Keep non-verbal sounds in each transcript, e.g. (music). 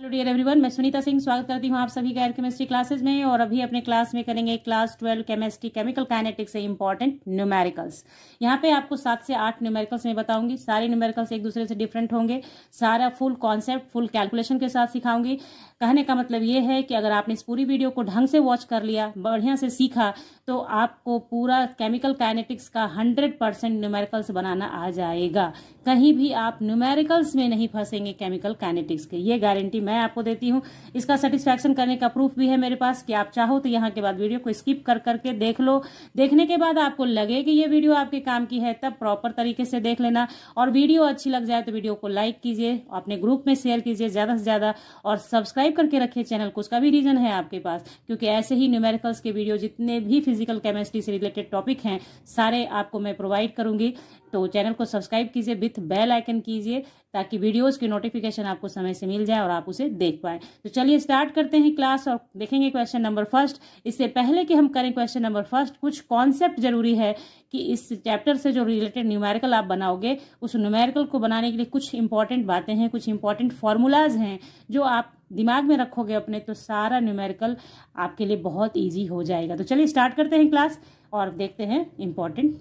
hello dear everyone मैं सुनीता सिंह स्वागत करती हूँ आप सभी का एयर केमिस्ट्री क्लासेस में और अभी अपने क्लास में करेंगे class twelve chemistry chemical kinetics से इम्पॉर्टेंट न्यूमेरिकल्स यहाँ पे आपको सात से आठ न्यूमेरिकल्स में बताऊंगी सारे न्यूमेरिकल्स एक दूसरे से डिफरेंट होंगे सारा फुल कॉन्सेप्ट फुल कैलकुलेशन के साथ सिखाऊंगी कहने का मतलब ये है कि अगर आपने इस पूरी वीडियो को ढंग से वॉच कर लिया बढ़िया से सीखा तो आपको पूरा केमिकल काइनेटिक्स का हंड्रेड परसेंट न्यूमेरिकल्स बनाना आ जाएगा कहीं भी आप न्यूमेरिकल्स में नहीं फंसेंगे केमिकल काइनेटिक्स के ये गारंटी मैं आपको देती हूँ इसका सेटिस्फेक्शन करने का प्रूफ भी है मेरे पास कि आप चाहो तो यहाँ के बाद वीडियो को स्किप कर करके देख लो देखने के बाद आपको लगे कि ये वीडियो आपके काम की है तब प्रॉपर तरीके से देख लेना और वीडियो अच्छी लग जाए तो वीडियो को लाइक कीजिए अपने ग्रुप में शेयर कीजिए ज़्यादा से ज़्यादा और सब्सक्राइब करके रखिए चैनल को उसका भी रीज़न है आपके पास क्योंकि ऐसे ही न्यूमेरिकल्स के वीडियो जितने भी फिजिकल केमिस्ट्री से रिलेटेड टॉपिक हैं सारे आपको मैं प्रोवाइड करूंगी तो चैनल को सब्सक्राइब कीजिए विथ बेल आइकन कीजिए ताकि वीडियोस की नोटिफिकेशन आपको समय से मिल जाए और आप उसे देख पाएं तो चलिए स्टार्ट करते हैं क्लास और देखेंगे क्वेश्चन नंबर फर्स्ट इससे पहले कि हम करें क्वेश्चन नंबर फर्स्ट कुछ कॉन्सेप्ट जरूरी है कि इस चैप्टर से जो रिलेटेड न्यूमेरिकल आप बनाओगे उस न्यूमेरिकल को बनाने के लिए कुछ इंपॉर्टेंट बातें हैं कुछ इंपॉर्टेंट फॉर्मूलाज हैं जो आप दिमाग में रखोगे अपने तो सारा न्यूमेरिकल आपके लिए बहुत ईजी हो जाएगा तो चलिए स्टार्ट करते हैं क्लास और देखते हैं इंपॉर्टेंट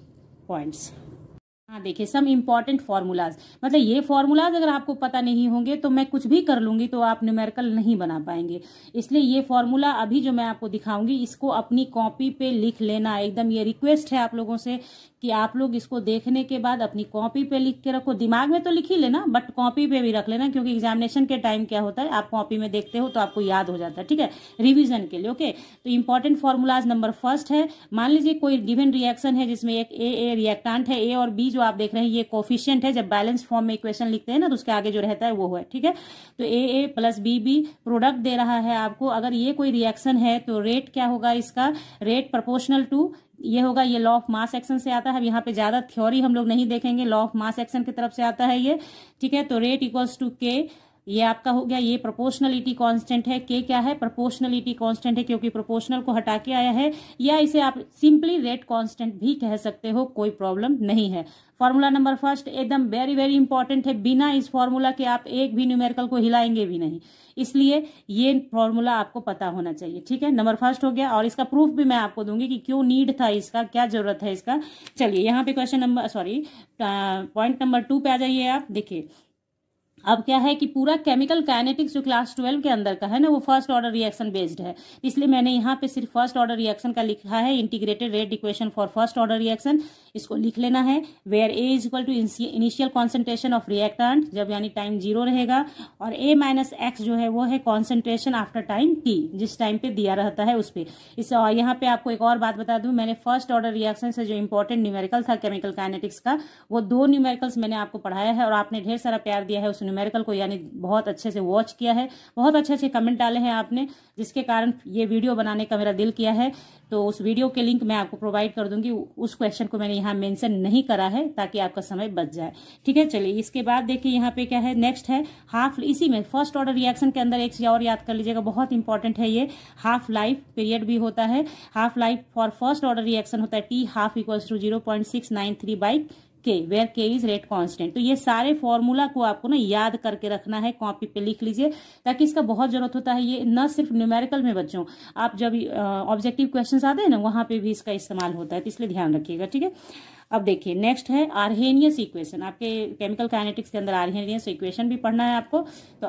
पॉइंट्स हाँ देखिए सम इम्पॉर्टेंट फार्मूलाज मतलब ये फार्मूलाज अगर आपको पता नहीं होंगे तो मैं कुछ भी कर लूंगी तो आप न्यूमेरिकल नहीं बना पाएंगे इसलिए ये फार्मूला अभी जो मैं आपको दिखाऊंगी इसको अपनी कॉपी पे लिख लेना एकदम ये रिक्वेस्ट है आप लोगों से कि आप लोग इसको देखने के बाद अपनी कॉपी पे लिख के रखो दिमाग में तो लिख ही लेना बट कॉपी पे भी रख लेना क्योंकि एग्जामिनेशन के टाइम क्या होता है आप कॉपी में देखते हो तो आपको याद हो जाता है ठीक है रिविजन के लिए ओके तो इंपॉर्टेंट फॉर्मूलाज नंबर फर्स्ट है मान लीजिए कोई गिवन रिएक्शन है जिसमें एक ए ए रिएक्टांट है ए और बी जो आप देख रहे हैं ये कोफिशियंट है जब बैलेंस फॉर्म में इक्वेशन लिखते हैं ना तो उसके आगे जो रहता है वो है ठीक है तो A A plus B B product दे रहा है आपको अगर ये कोई रिएक्शन है तो रेट क्या होगा इसका रेट प्रपोर्शनल टू ये होगा ये लॉ ऑफ मास एक्शन से आता है अब यहाँ पे ज्यादा थ्योरी हम लोग नहीं देखेंगे लॉ ऑफ मास एक्शन की तरफ से आता है ये ठीक है तो रेट इक्वल्स टू के ये आपका हो गया ये प्रोपोर्शनलिटी कांस्टेंट है के क्या है प्रोपोर्शनलिटी कांस्टेंट है क्योंकि प्रोपोर्शनल को हटा के आया है या इसे आप सिंपली रेट कांस्टेंट भी कह सकते हो कोई प्रॉब्लम नहीं है फॉर्मूला नंबर फर्स्ट एकदम वेरी वेरी इंपॉर्टेंट है बिना इस फॉर्मूला के आप एक भी न्यूमेरिकल को हिलाएंगे भी नहीं इसलिए ये फॉर्मूला आपको पता होना चाहिए ठीक है नंबर फर्स्ट हो गया और इसका प्रूफ भी मैं आपको दूंगी कि क्यों नीड था इसका क्या जरूरत है इसका चलिए यहाँ पे question number sorry point number two पे आ जाइए आप देखिए अब क्या है कि पूरा केमिकल काइनेटिक्स जो क्लास ट्वेल्व के अंदर का है ना वो फर्स्ट ऑर्डर रिएक्शन बेस्ड है इसलिए मैंने यहाँ पे सिर्फ फर्स्ट ऑर्डर रिएक्शन का लिखा है integrated rate equation for first order reaction इसको लिख लेना है where A is equal to initial concentration of reactant जब यानी टाइम जीरो रहेगा और ए माइनस एक्स जो है वो है कॉन्सेंट्रेशन आफ्टर टाइम टी जिस टाइम पे दिया रहता है उस पर इस यहाँ पे आपको एक और बात बता दू मैंने फर्स्ट ऑर्डर रिएक्शन से जो इंपॉर्टेंट न्यूमेरिकल था केमिकल काइनेटिक्स का वो दो न्यूमेरिकल्स मैंने आपको पढ़ाया है और आपने ढेर सारा प्यार दिया है उस न्यूमेरिकल को यानी बहुत अच्छे से वॉच किया है बहुत अच्छे अच्छे कमेंट डाले हैं आपने जिसके कारण ये वीडियो बनाने का मेरा दिल किया है तो उस वीडियो के लिंक मैं आपको प्रोवाइड कर दूंगी उस क्वेश्चन को मैंने यहाँ मेंशन नहीं करा है ताकि आपका समय बच जाए ठीक है चलिए इसके बाद देखिए यहाँ पे क्या है नेक्स्ट है हाफ इसी में फर्स्ट ऑर्डर रिएक्शन के अंदर एक चीज और याद कर लीजिएगा बहुत इंपॉर्टेंट है ये हाफ लाइफ पीरियड भी होता है half life for first order reaction होता है T half equals to zero point six nine three by K where K is rate constant तो ये सारे फॉर्मूला को आपको ना याद करके रखना है कॉपी पे लिख लीजिए ताकि इसका बहुत जरूरत होता है ये न सिर्फ न्यूमेरिकल में बच्चों आप जब ऑब्जेक्टिव क्वेश्चन आते हैं ना वहां पे भी इसका इस्तेमाल होता है तो इसलिए ध्यान रखिएगा ठीक है अब देखिए नेक्स्ट है आर्हेनियस इक्वेशन आपके केमिकल काइनेटिक्स के अंदर आर्हेनियस इक्वेशन भी पढ़ना है आपको तो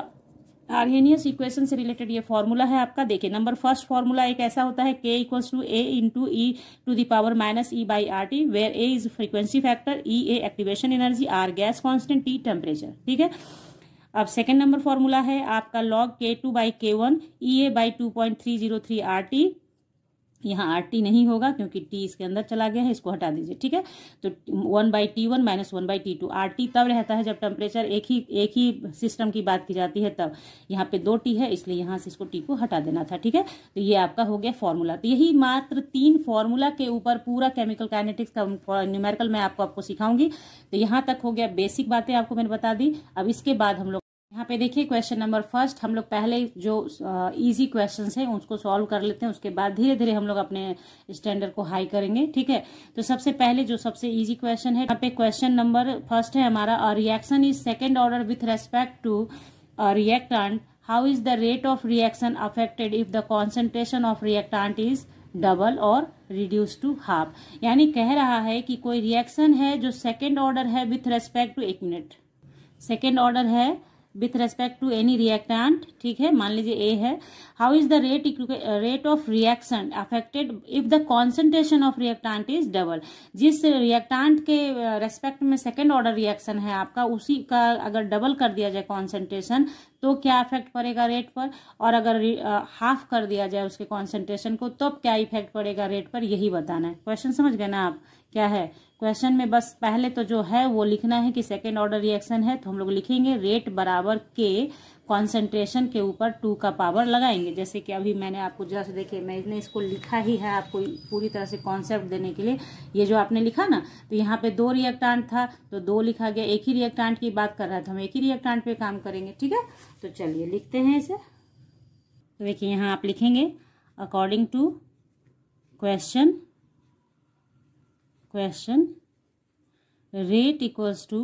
आर्हेनियस इक्वेशन से रिलेटेड ये फॉर्मूला है आपका देखिए नंबर फर्स्ट फॉर्मूला एक ऐसा होता है K equals to A into E to the power minus E by R T where A is frequency factor E A activation energy R gas constant T temperature ठीक है अब second number formula है आपका log के two by के one E A by two point three zero three R T यहाँ R T नहीं होगा क्योंकि टी इसके अंदर चला गया है इसको हटा दीजिए ठीक है तो one by T one minus one by T two R T तब रहता है जब टेम्परेचर एक ही एक ही सिस्टम की बात की जाती है तब यहाँ पे दो टी है इसलिए यहाँ से इसको टी को हटा देना था ठीक है तो ये आपका हो गया फॉर्मूला तो यही मात्र तीन फॉर्मूला के ऊपर पूरा केमिकल काइनेटिक्स का न्यूमेरिकल मैं आपको आपको सिखाऊंगी तो यहाँ तक हो गया बेसिक बातें आपको मैंने बता दी अब इसके बाद हम लोग यहाँ पे देखिए क्वेश्चन नंबर फर्स्ट हम लोग पहले जो इजी क्वेश्चंस हैं उसको सॉल्व कर लेते हैं उसके बाद धीरे धीरे हम लोग अपने स्टैंडर्ड को हाई करेंगे ठीक है तो सबसे पहले जो सबसे इजी क्वेश्चन है यहाँ पे क्वेश्चन नंबर फर्स्ट है हमारा reaction is second order with respect to reactant how is the rate of reaction affected if the concentration of reactant is double और रिड्यूस टू हाफ यानी कह रहा है कि कोई रिएक्शन है जो सेकेंड ऑर्डर है विथ रेस्पेक्ट टू एक मिनट सेकेंड ऑर्डर है with respect to any reactant ठीक है मान लीजिए ए है how is the rate rate of reaction affected if the concentration of reactant is double जिस रिएक्टेंट के रेस्पेक्ट uh, में सेकेंड ऑर्डर रिएक्शन है आपका उसी का अगर डबल कर दिया जाए कॉन्सेंट्रेशन तो क्या इफेक्ट पड़ेगा रेट पर और अगर हाफ uh, कर दिया जाए उसके कॉन्सेंट्रेशन को तब तो क्या इफेक्ट पड़ेगा रेट पर यही बताना है क्वेश्चन समझ गए ना आप क्या है क्वेश्चन में बस पहले तो जो है वो लिखना है कि सेकेंड ऑर्डर रिएक्शन है तो हम लोग लिखेंगे रेट बराबर के कॉन्सेंट्रेशन के ऊपर टू का पावर लगाएंगे जैसे कि अभी मैंने आपको जस्ट देखिए मैंने इसको लिखा ही है आपको पूरी तरह से कॉन्सेप्ट देने के लिए ये जो आपने लिखा ना तो यहाँ पे दो रिएक्टांट था तो दो लिखा गया एक ही रिएक्टांट की बात कर रहा था तो हम एक ही रिएक्टांट पे काम करेंगे ठीक है तो चलिए लिखते हैं इसे तो देखिए यहाँ आप लिखेंगे according to question question rate equals to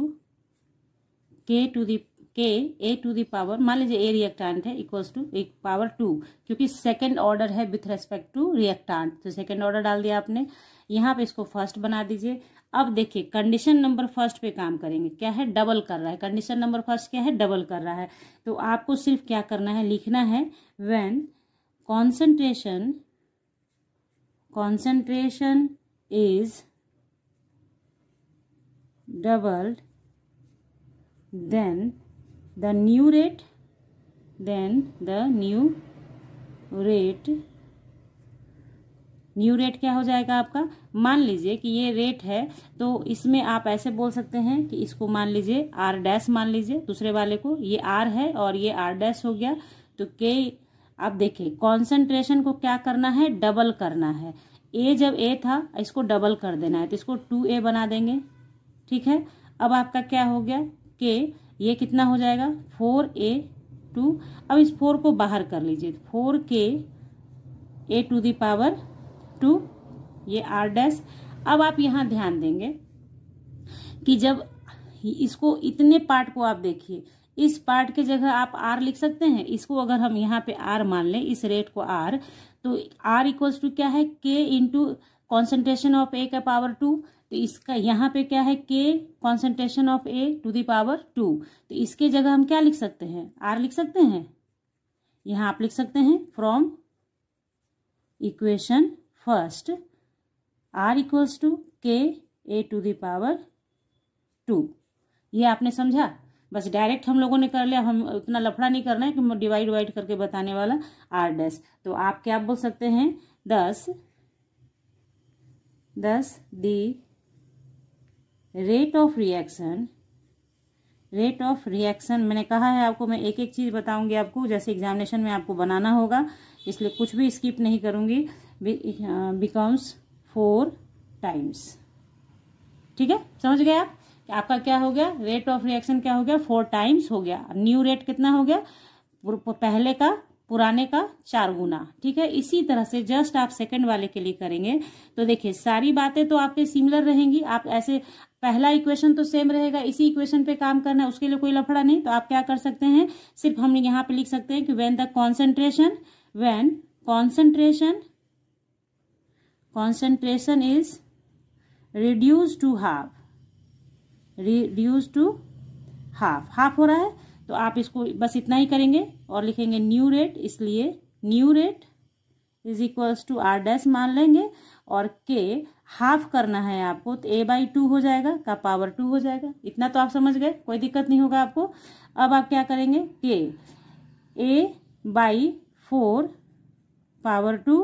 k to the K A to the power मान लीजिए ए रिएक्टांट है इक्वल्स टू एक पावर टू क्योंकि सेकेंड ऑर्डर है विथ रेस्पेक्ट टू रिएक्टांट तो सेकेंड ऑर्डर डाल दिया आपने यहाँ पे इसको फर्स्ट बना दीजिए अब देखिए कंडीशन नंबर फर्स्ट पे काम करेंगे क्या है डबल कर रहा है कंडीशन नंबर फर्स्ट क्या है डबल कर रहा है तो आपको सिर्फ क्या करना है लिखना है when concentration concentration is doubled then the new rate then the new rate new rate क्या हो जाएगा आपका मान लीजिए कि ये रेट है तो इसमें आप ऐसे बोल सकते हैं कि इसको मान लीजिए आर डैश मान लीजिए दूसरे वाले को ये आर है और ये आर डैश हो गया तो के आप देखिए कॉन्सेंट्रेशन को क्या करना है डबल करना है ए जब ए था इसको डबल कर देना है तो इसको टू ए बना देंगे ठीक है अब आपका क्या हो गया के ये कितना हो जाएगा फोर ए टू अब इस फोर को बाहर कर लीजिए four K A to the power two ये आर डैश अब आप यहाँ ध्यान देंगे कि जब इसको इतने पार्ट को आप देखिए इस पार्ट के जगह आप आर लिख सकते हैं इसको अगर हम यहाँ पे आर मान लें इस रेट को आर तो आर इक्वल्स टू क्या है के इंटू कॉन्सेंट्रेशन ऑफ ए का पावर टू तो इसका यहाँ पे क्या है K concentration of A to the power two तो इसके जगह हम क्या लिख सकते हैं आर लिख सकते हैं यहाँ आप लिख सकते हैं from equation first R equals to के ए टू दावर टू ये आपने समझा बस डायरेक्ट हम लोगों ने कर लिया हम इतना लफड़ा नहीं करना है कि डिवाइड वाइड करके बताने वाला आर डैश तो आप क्या बोल सकते हैं thus thus the rate of reaction rate of reaction मैंने कहा है आपको मैं एक एक चीज़ बताऊंगी आपको जैसे एग्जामिनेशन में आपको बनाना होगा इसलिए कुछ भी स्किप नहीं करूंगी बिकम्स फोर टाइम्स ठीक है समझ गए आप आपका क्या हो गया रेट ऑफ रिएक्शन क्या हो गया फोर टाइम्स हो गया न्यू रेट कितना हो गया पहले का पुराने का चार गुना ठीक है इसी तरह से जस्ट आप सेकंड वाले के लिए करेंगे तो देखिए सारी बातें तो आपके सिमिलर रहेंगी आप ऐसे पहला इक्वेशन तो सेम रहेगा इसी इक्वेशन पे काम करना है उसके लिए कोई लफड़ा नहीं तो आप क्या कर सकते हैं सिर्फ हम यहाँ पे लिख सकते हैं कि when the concentration when concentration concentration is reduce to half reduce to half half हो रहा है तो आप इसको बस इतना ही करेंगे और लिखेंगे न्यू रेट इसलिए new rate is equals to R dash मान लेंगे और के हाफ करना है आपको तो ए बाई टू हो जाएगा का पावर टू हो जाएगा इतना तो आप समझ गए कोई दिक्कत नहीं होगा आपको अब आप क्या करेंगे k A by four power two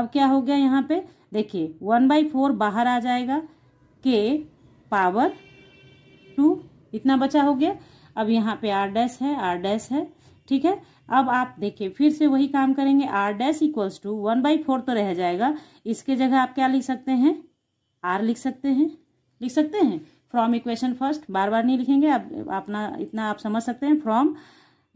अब क्या हो गया यहाँ पे देखिए वन बाई फोर बाहर आ जाएगा के पावर टू इतना बचा हो गया अब यहाँ पे आर डैश है आर डैश है ठीक है अब आप देखिए फिर से वही काम करेंगे R dash equals to one by four तो रह जाएगा इसके जगह आप क्या लिख सकते हैं आर लिख सकते हैं लिख सकते हैं फ्रॉम इक्वेशन फर्स्ट बार बार नहीं लिखेंगे आप अपना इतना आप समझ सकते हैं फ्रॉम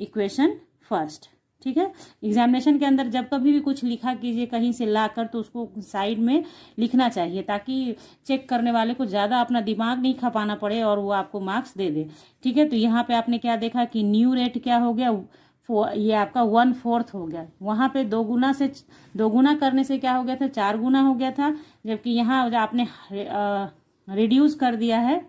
इक्वेशन फर्स्ट ठीक है एग्जामिनेशन के अंदर जब कभी भी कुछ लिखा कीजिए कहीं से ला कर तो उसको साइड में लिखना चाहिए ताकि चेक करने वाले को ज़्यादा अपना दिमाग नहीं खपाना पड़े और वो आपको मार्क्स दे दे ठीक है तो यहाँ पे आपने क्या देखा कि न्यू रेट क्या हो गया ये आपका वन फोर्थ हो गया वहां पे दो गुना से दो गुना करने से क्या हो गया था चार गुना हो गया था जबकि यहाँ आपने रिड्यूस कर दिया है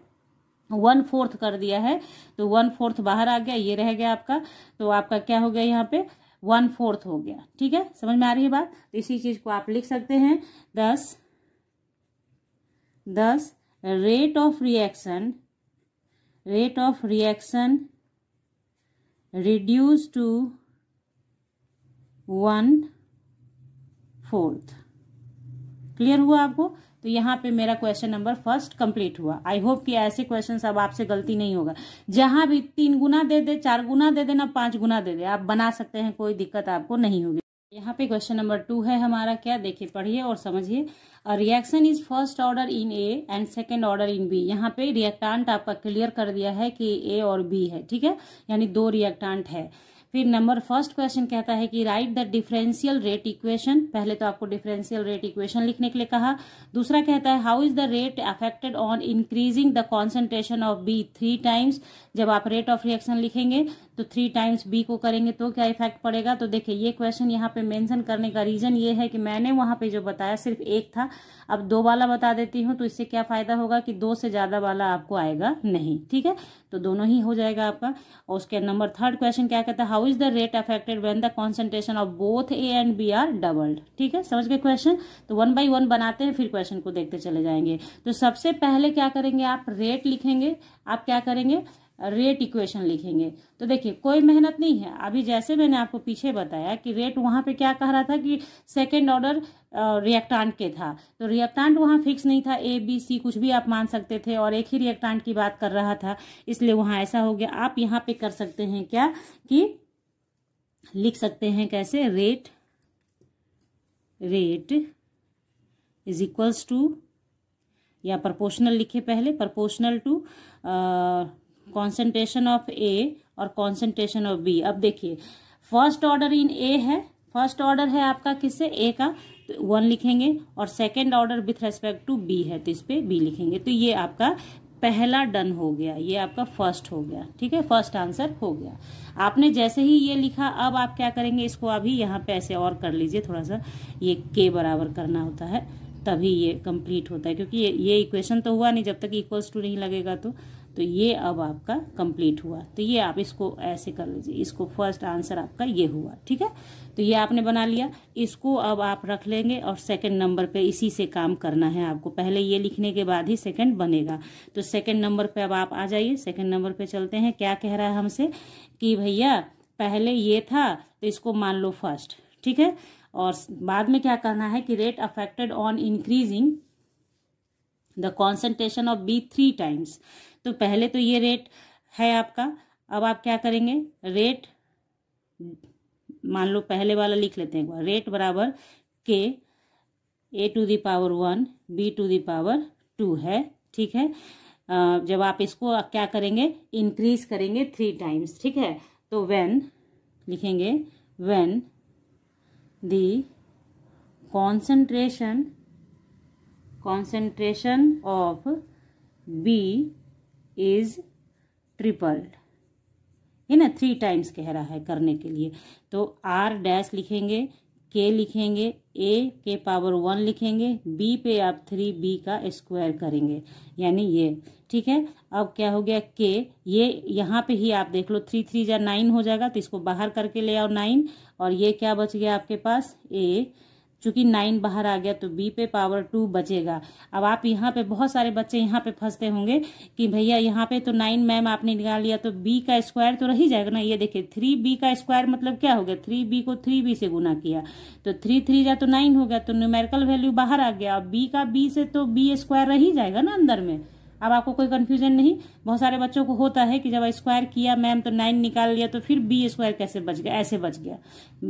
वन फोर्थ कर दिया है तो वन फोर्थ बाहर आ गया ये रह गया आपका तो आपका क्या हो गया यहाँ पे वन फोर्थ हो गया ठीक है समझ में आ रही है बात तो इसी चीज को आप लिख सकते हैं thus thus rate of reaction rate of reaction reduce to one fourth clear हुआ आपको तो यहाँ पे मेरा क्वेश्चन नंबर फर्स्ट कंप्लीट हुआ आई होप कि ऐसे क्वेश्चन अब आपसे गलती नहीं होगा जहां भी तीन गुना दे दे चार गुना दे देना पांच गुना दे दे आप बना सकते हैं कोई दिक्कत आपको नहीं होगी यहाँ पे क्वेश्चन नंबर टू है हमारा क्या देखिए पढ़िए और समझिए reaction is first order in A and second order in B यहाँ पे रिएक्टांट आपका क्लियर कर दिया है कि ए और बी है ठीक है यानी दो रिएक्टांट है फिर नंबर फर्स्ट क्वेश्चन कहता है कि write the differential rate equation पहले तो आपको डिफरेंशियल रेट इक्वेशन लिखने के लिए कहा दूसरा कहता है how is the rate affected on increasing the concentration of B three times जब आप रेट ऑफ रिएक्शन लिखेंगे तो थ्री टाइम्स बी को करेंगे तो क्या इफेक्ट पड़ेगा तो देखिए ये क्वेश्चन यहाँ पे मेंशन करने का रीजन ये है कि मैंने वहां पे जो बताया सिर्फ एक था अब दो वाला बता देती हूँ तो इससे क्या फायदा होगा कि दो से ज्यादा वाला आपको आएगा नहीं ठीक है तो दोनों ही हो जाएगा आपका और उसके नंबर थर्ड क्वेश्चन क्या कहता है how is the rate affected when the concentration of both A and B are doubled ठीक है समझ गए क्वेश्चन तो वन बाई वन बनाते हैं फिर क्वेश्चन को देखते चले जाएंगे तो सबसे पहले क्या करेंगे आप रेट लिखेंगे आप क्या करेंगे रेट इक्वेशन लिखेंगे तो देखिए कोई मेहनत नहीं है अभी जैसे मैंने आपको पीछे बताया कि रेट वहां पे क्या कह रहा था कि सेकेंड ऑर्डर रिएक्टांट के था तो रिएक्टांट वहां फिक्स नहीं था ए बी सी कुछ भी आप मान सकते थे और एक ही रिएक्टांट की बात कर रहा था इसलिए वहां ऐसा हो गया आप यहाँ पे कर सकते हैं क्या कि लिख सकते हैं कैसे rate rate is equals to या प्रपोर्शनल लिखे पहले proportional to concentration of A और कॉन्सेंट्रेशन ऑफ बी अब देखिए फर्स्ट ऑर्डर इन ए है फर्स्ट ऑर्डर है आपका किससे ए का तो वन लिखेंगे और second order with respect to B है तो इस पर बी लिखेंगे तो ये आपका पहला डन हो गया ये आपका फर्स्ट हो गया ठीक है फर्स्ट आंसर हो गया आपने जैसे ही ये लिखा अब आप क्या करेंगे इसको अभी यहाँ पे ऐसे और कर लीजिए थोड़ा सा ये के बराबर करना होता है तभी ये कंप्लीट होता है क्योंकि ये ये इक्वेशन तो हुआ नहीं जब तक इक्वल्स टू नहीं लगेगा तो तो ये अब आपका कंप्लीट हुआ तो ये आप इसको ऐसे कर लीजिए इसको फर्स्ट आंसर आपका ये हुआ ठीक है तो ये आपने बना लिया इसको अब आप रख लेंगे और सेकंड नंबर पे इसी से काम करना है आपको पहले ये लिखने के बाद ही सेकंड बनेगा तो सेकंड नंबर पे अब आप आ जाइए सेकंड नंबर पे चलते हैं क्या कह रहा है हमसे कि भैया पहले ये था तो इसको मान लो फर्स्ट ठीक है और बाद में क्या करना है कि rate affected on increasing the concentration of B three times तो पहले तो ये रेट है आपका अब आप क्या करेंगे रेट मान लो पहले वाला लिख लेते हैं रेट बराबर k A to the power one B to the power two है ठीक है जब आप इसको क्या करेंगे इंक्रीज करेंगे थ्री टाइम्स ठीक है तो व्हेन लिखेंगे when the concentration concentration of B is tripled है ना थ्री टाइम्स कह रहा है करने के लिए तो आर डैश लिखेंगे के लिखेंगे ए के पावर वन लिखेंगे बी पे आप थ्री बी का स्क्वायर करेंगे यानी ये ठीक है अब क्या हो गया के ये यहाँ पे ही आप देख लो थ्री थ्री या नाइन हो जाएगा तो इसको बाहर करके ले आओ नाइन और ये क्या बच गया आपके पास ए चूंकि नाइन बाहर आ गया तो बी पे पावर टू बचेगा अब आप यहाँ पे बहुत सारे बच्चे यहाँ पे फंसते होंगे कि भैया यहाँ पे तो नाइन मैम आपने निकाल लिया तो बी का स्क्वायर तो रही जाएगा ना ये देखिए थ्री बी का स्क्वायर मतलब क्या हो गया थ्री बी को थ्री बी से गुना किया तो थ्री थ्री जा तो नाइन हो गया तो न्यूमेरिकल वैल्यू बाहर आ गया अब बी का बी से तो बी स्क्वायर रही जाएगा ना अंदर में अब आपको कोई कन्फ्यूजन नहीं बहुत सारे बच्चों को होता है कि जब स्क्वायर किया मैम तो नाइन निकाल लिया तो फिर बी स्क्वायर कैसे बच गया ऐसे बच गया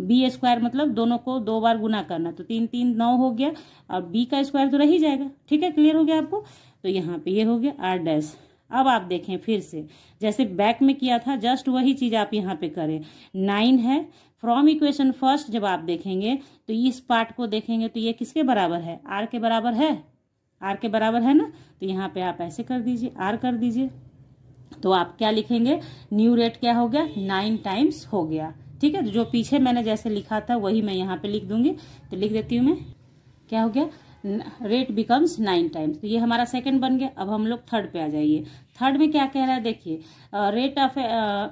बी स्क्वायर मतलब दोनों को दो बार गुना करना तो तीन तीन नौ हो गया और बी का स्क्वायर तो रह ही जाएगा ठीक है क्लियर हो गया आपको तो यहाँ पे ये हो गया आर डैश अब आप देखें फिर से जैसे बैक में किया था जस्ट वही चीज आप यहाँ पे करें नाइन है फ्रॉम इक्वेशन फर्स्ट जब आप देखेंगे तो इस पार्ट को देखेंगे तो ये किसके बराबर है आर के बराबर है आर के बराबर है ना तो यहाँ पे आप ऐसे कर दीजिए आर कर दीजिए तो आप क्या लिखेंगे न्यू रेट क्या हो गया नाइन टाइम्स हो गया ठीक है तो जो पीछे मैंने जैसे लिखा था वही मैं यहाँ पे लिख दूंगी तो लिख देती हूँ मैं क्या हो गया रेट बिकम्स नाइन टाइम्स तो ये हमारा सेकंड बन गया अब हम लोग थर्ड पे आ जाइए थर्ड में क्या कह रहा है देखिए rate of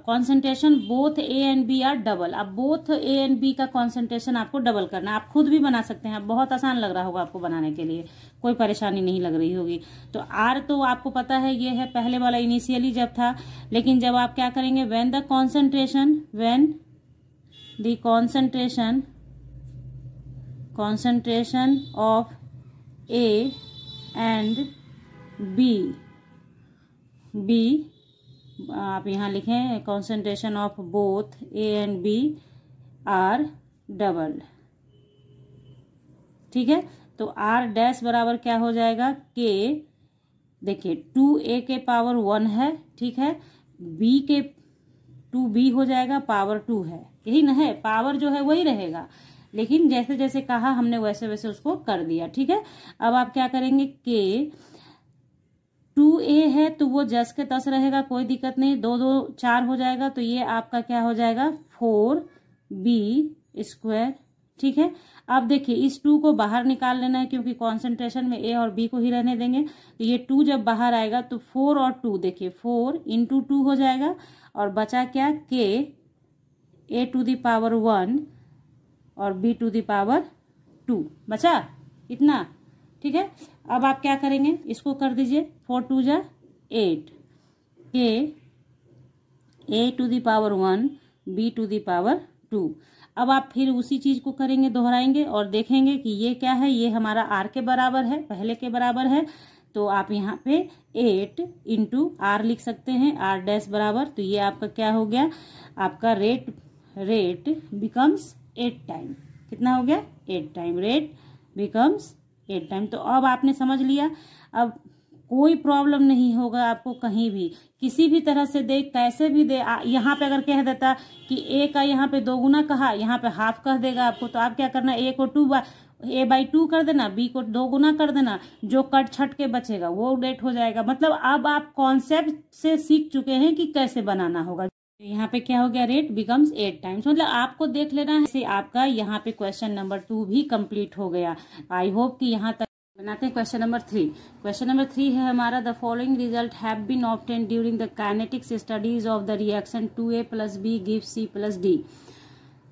concentration both A and B are double अब बोथ ए एंड बी का कॉन्सेंट्रेशन आपको डबल करना है आप खुद भी बना सकते हैं बहुत आसान लग रहा होगा आपको बनाने के लिए कोई परेशानी नहीं लग रही होगी तो आर तो आपको पता है ये है पहले वाला इनिशियली जब था लेकिन जब आप क्या करेंगे when the concentration when the concentration concentration of A and B B आप यहाँ लिखें concentration of both A and B are double ठीक है तो आर डैश बराबर क्या हो जाएगा के देखिए टू ए के पावर वन है ठीक है बी के टू बी हो जाएगा पावर टू है यही ना है पावर जो है वही रहेगा लेकिन जैसे जैसे कहा हमने वैसे वैसे उसको कर दिया ठीक है अब आप क्या करेंगे के टू ए है तो वो जस के तस रहेगा कोई दिक्कत नहीं दो दो चार हो जाएगा तो ये आपका क्या हो जाएगा फोर बी स्क्वायर ठीक है अब देखिए इस टू को बाहर निकाल लेना है क्योंकि कॉन्सेंट्रेशन में ए और बी को ही रहने देंगे तो ये टू जब बाहर आएगा तो फोर और टू देखिए फोर इंटू टू हो जाएगा और बचा क्या k A to the power one और बी टू दावर टू बचा इतना ठीक है अब आप क्या करेंगे इसको कर दीजिए फोर टू जा eight k A to the power one B to the power two अब आप फिर उसी चीज को करेंगे दोहराएंगे और देखेंगे कि ये क्या है ये हमारा आर के बराबर है पहले के बराबर है तो आप यहाँ पे एट इंटू आर लिख सकते हैं आर डैश बराबर तो ये आपका क्या हो गया आपका rate rate becomes eight time कितना हो गया eight time rate becomes eight time तो अब आपने समझ लिया अब कोई प्रॉब्लम नहीं होगा आपको कहीं भी किसी भी तरह से दे कैसे भी दे आ, यहाँ पे अगर कह देता कि ए का यहाँ पे दो गुना कहा यहाँ पे हाफ कह देगा आपको तो आप क्या करना ए को टू ए बाई टू कर देना बी को दो गुना कर देना जो कट छट के बचेगा वो डेट हो जाएगा मतलब अब आप कॉन्सेप्ट से सीख चुके हैं कि कैसे बनाना होगा तो यहाँ पे क्या हो गया रेट बिकम्स एट टाइम्स मतलब आपको देख लेना है आपका यहाँ पे क्वेश्चन नंबर टू भी कंप्लीट हो गया आई होप कि यहाँ तक बनाते हैं question number three question number three है हमारा the following result have been obtain during the kinetics studies of the reaction two A plus B give C plus D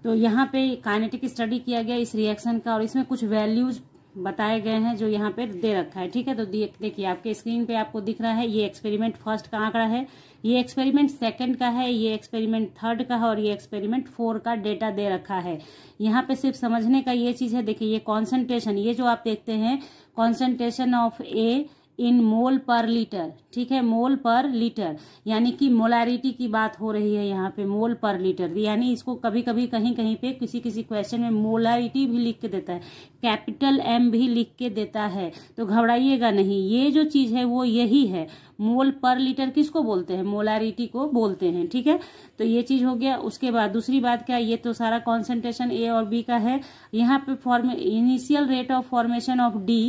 तो यहाँ पे काइनेटिक स्टडी किया गया इस रिएक्शन का और इसमें कुछ वैल्यूज बताए गए हैं जो यहाँ पे दे रखा है ठीक है तो देखिए आपके स्क्रीन पे आपको दिख रहा है ये एक्सपेरिमेंट फर्स्ट का आंकड़ा है ये एक्सपेरिमेंट सेकंड का है ये एक्सपेरिमेंट थर्ड का है और ये एक्सपेरिमेंट फोर का डेटा दे रखा है यहाँ पे सिर्फ समझने का ये चीज़ है देखिए ये कॉन्सेंट्रेशन ये जो आप देखते हैं concentration of A in mole per litre ठीक है मोल पर लीटर यानी कि मोलारिटी की बात हो रही है यहाँ पे मोल पर लीटर यानी इसको कभी कभी कहीं कहीं पे किसी किसी क्वेश्चन में मोलारिटी भी लिख के देता है कैपिटल एम भी लिख के देता है तो घबराइएगा नहीं ये जो चीज़ है वो यही है मोल पर लीटर किसको बोलते हैं मोलारिटी को बोलते हैं ठीक है तो ये चीज़ हो गया उसके बाद दूसरी बात क्या ये तो सारा कॉन्सेंट्रेशन ए और बी का है यहाँ पे form initial rate of formation of D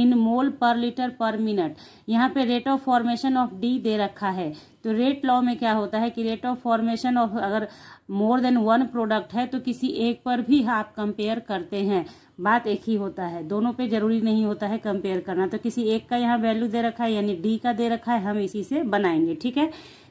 in mole per litre per minute यहाँ पे rate of formation of D दे रखा है तो रेट लॉ में क्या होता है कि रेट ऑफ फॉर्मेशन ऑफ अगर मोर देन वन प्रोडक्ट है तो किसी एक पर भी आप कंपेयर करते हैं बात एक ही होता है दोनों पे जरूरी नहीं होता है कंपेयर करना तो किसी एक का यहाँ वैल्यू दे रखा है यानी डी का दे रखा है हम इसी से बनाएंगे ठीक है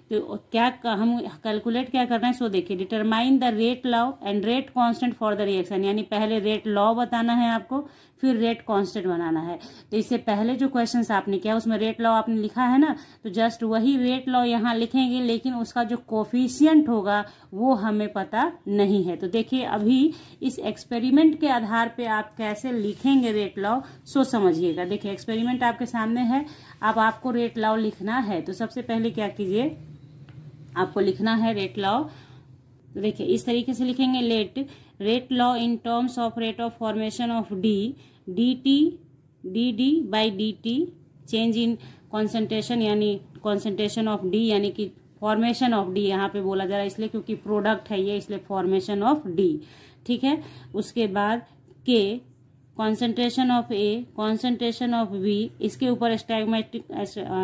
तो क्या हम कैलकुलेट क्या करना है सो देखिए determine the rate law and rate constant for the reaction यानी पहले रेट लॉ बताना है आपको फिर रेट कांस्टेंट बनाना है तो इससे पहले जो क्वेश्चन आपने किया उसमें रेट लॉ आपने लिखा है ना तो जस्ट वही रेट लॉ यहाँ लिखेंगे लेकिन उसका जो कोफिशियंट होगा वो हमें पता नहीं है तो देखिए अभी इस एक्सपेरिमेंट के आधार पर आप कैसे लिखेंगे रेट लॉ सो समझिएगा देखिए एक्सपेरिमेंट आपके सामने है अब आपको रेट लॉ लिखना है तो सबसे पहले क्या कीजिए आपको लिखना है रेट लॉ तो देखिए इस तरीके से लिखेंगे let rate law in terms of rate of formation of D D T D D by D T change in concentration यानी कॉन्सेंट्रेशन ऑफ डी यानी कि फॉर्मेशन ऑफ डी यहाँ पे बोला जा रहा है इसलिए क्योंकि प्रोडक्ट है ये इसलिए फॉर्मेशन ऑफ डी ठीक है उसके बाद k concentration of A concentration of B इसके ऊपर स्टाइकोमेट्रिक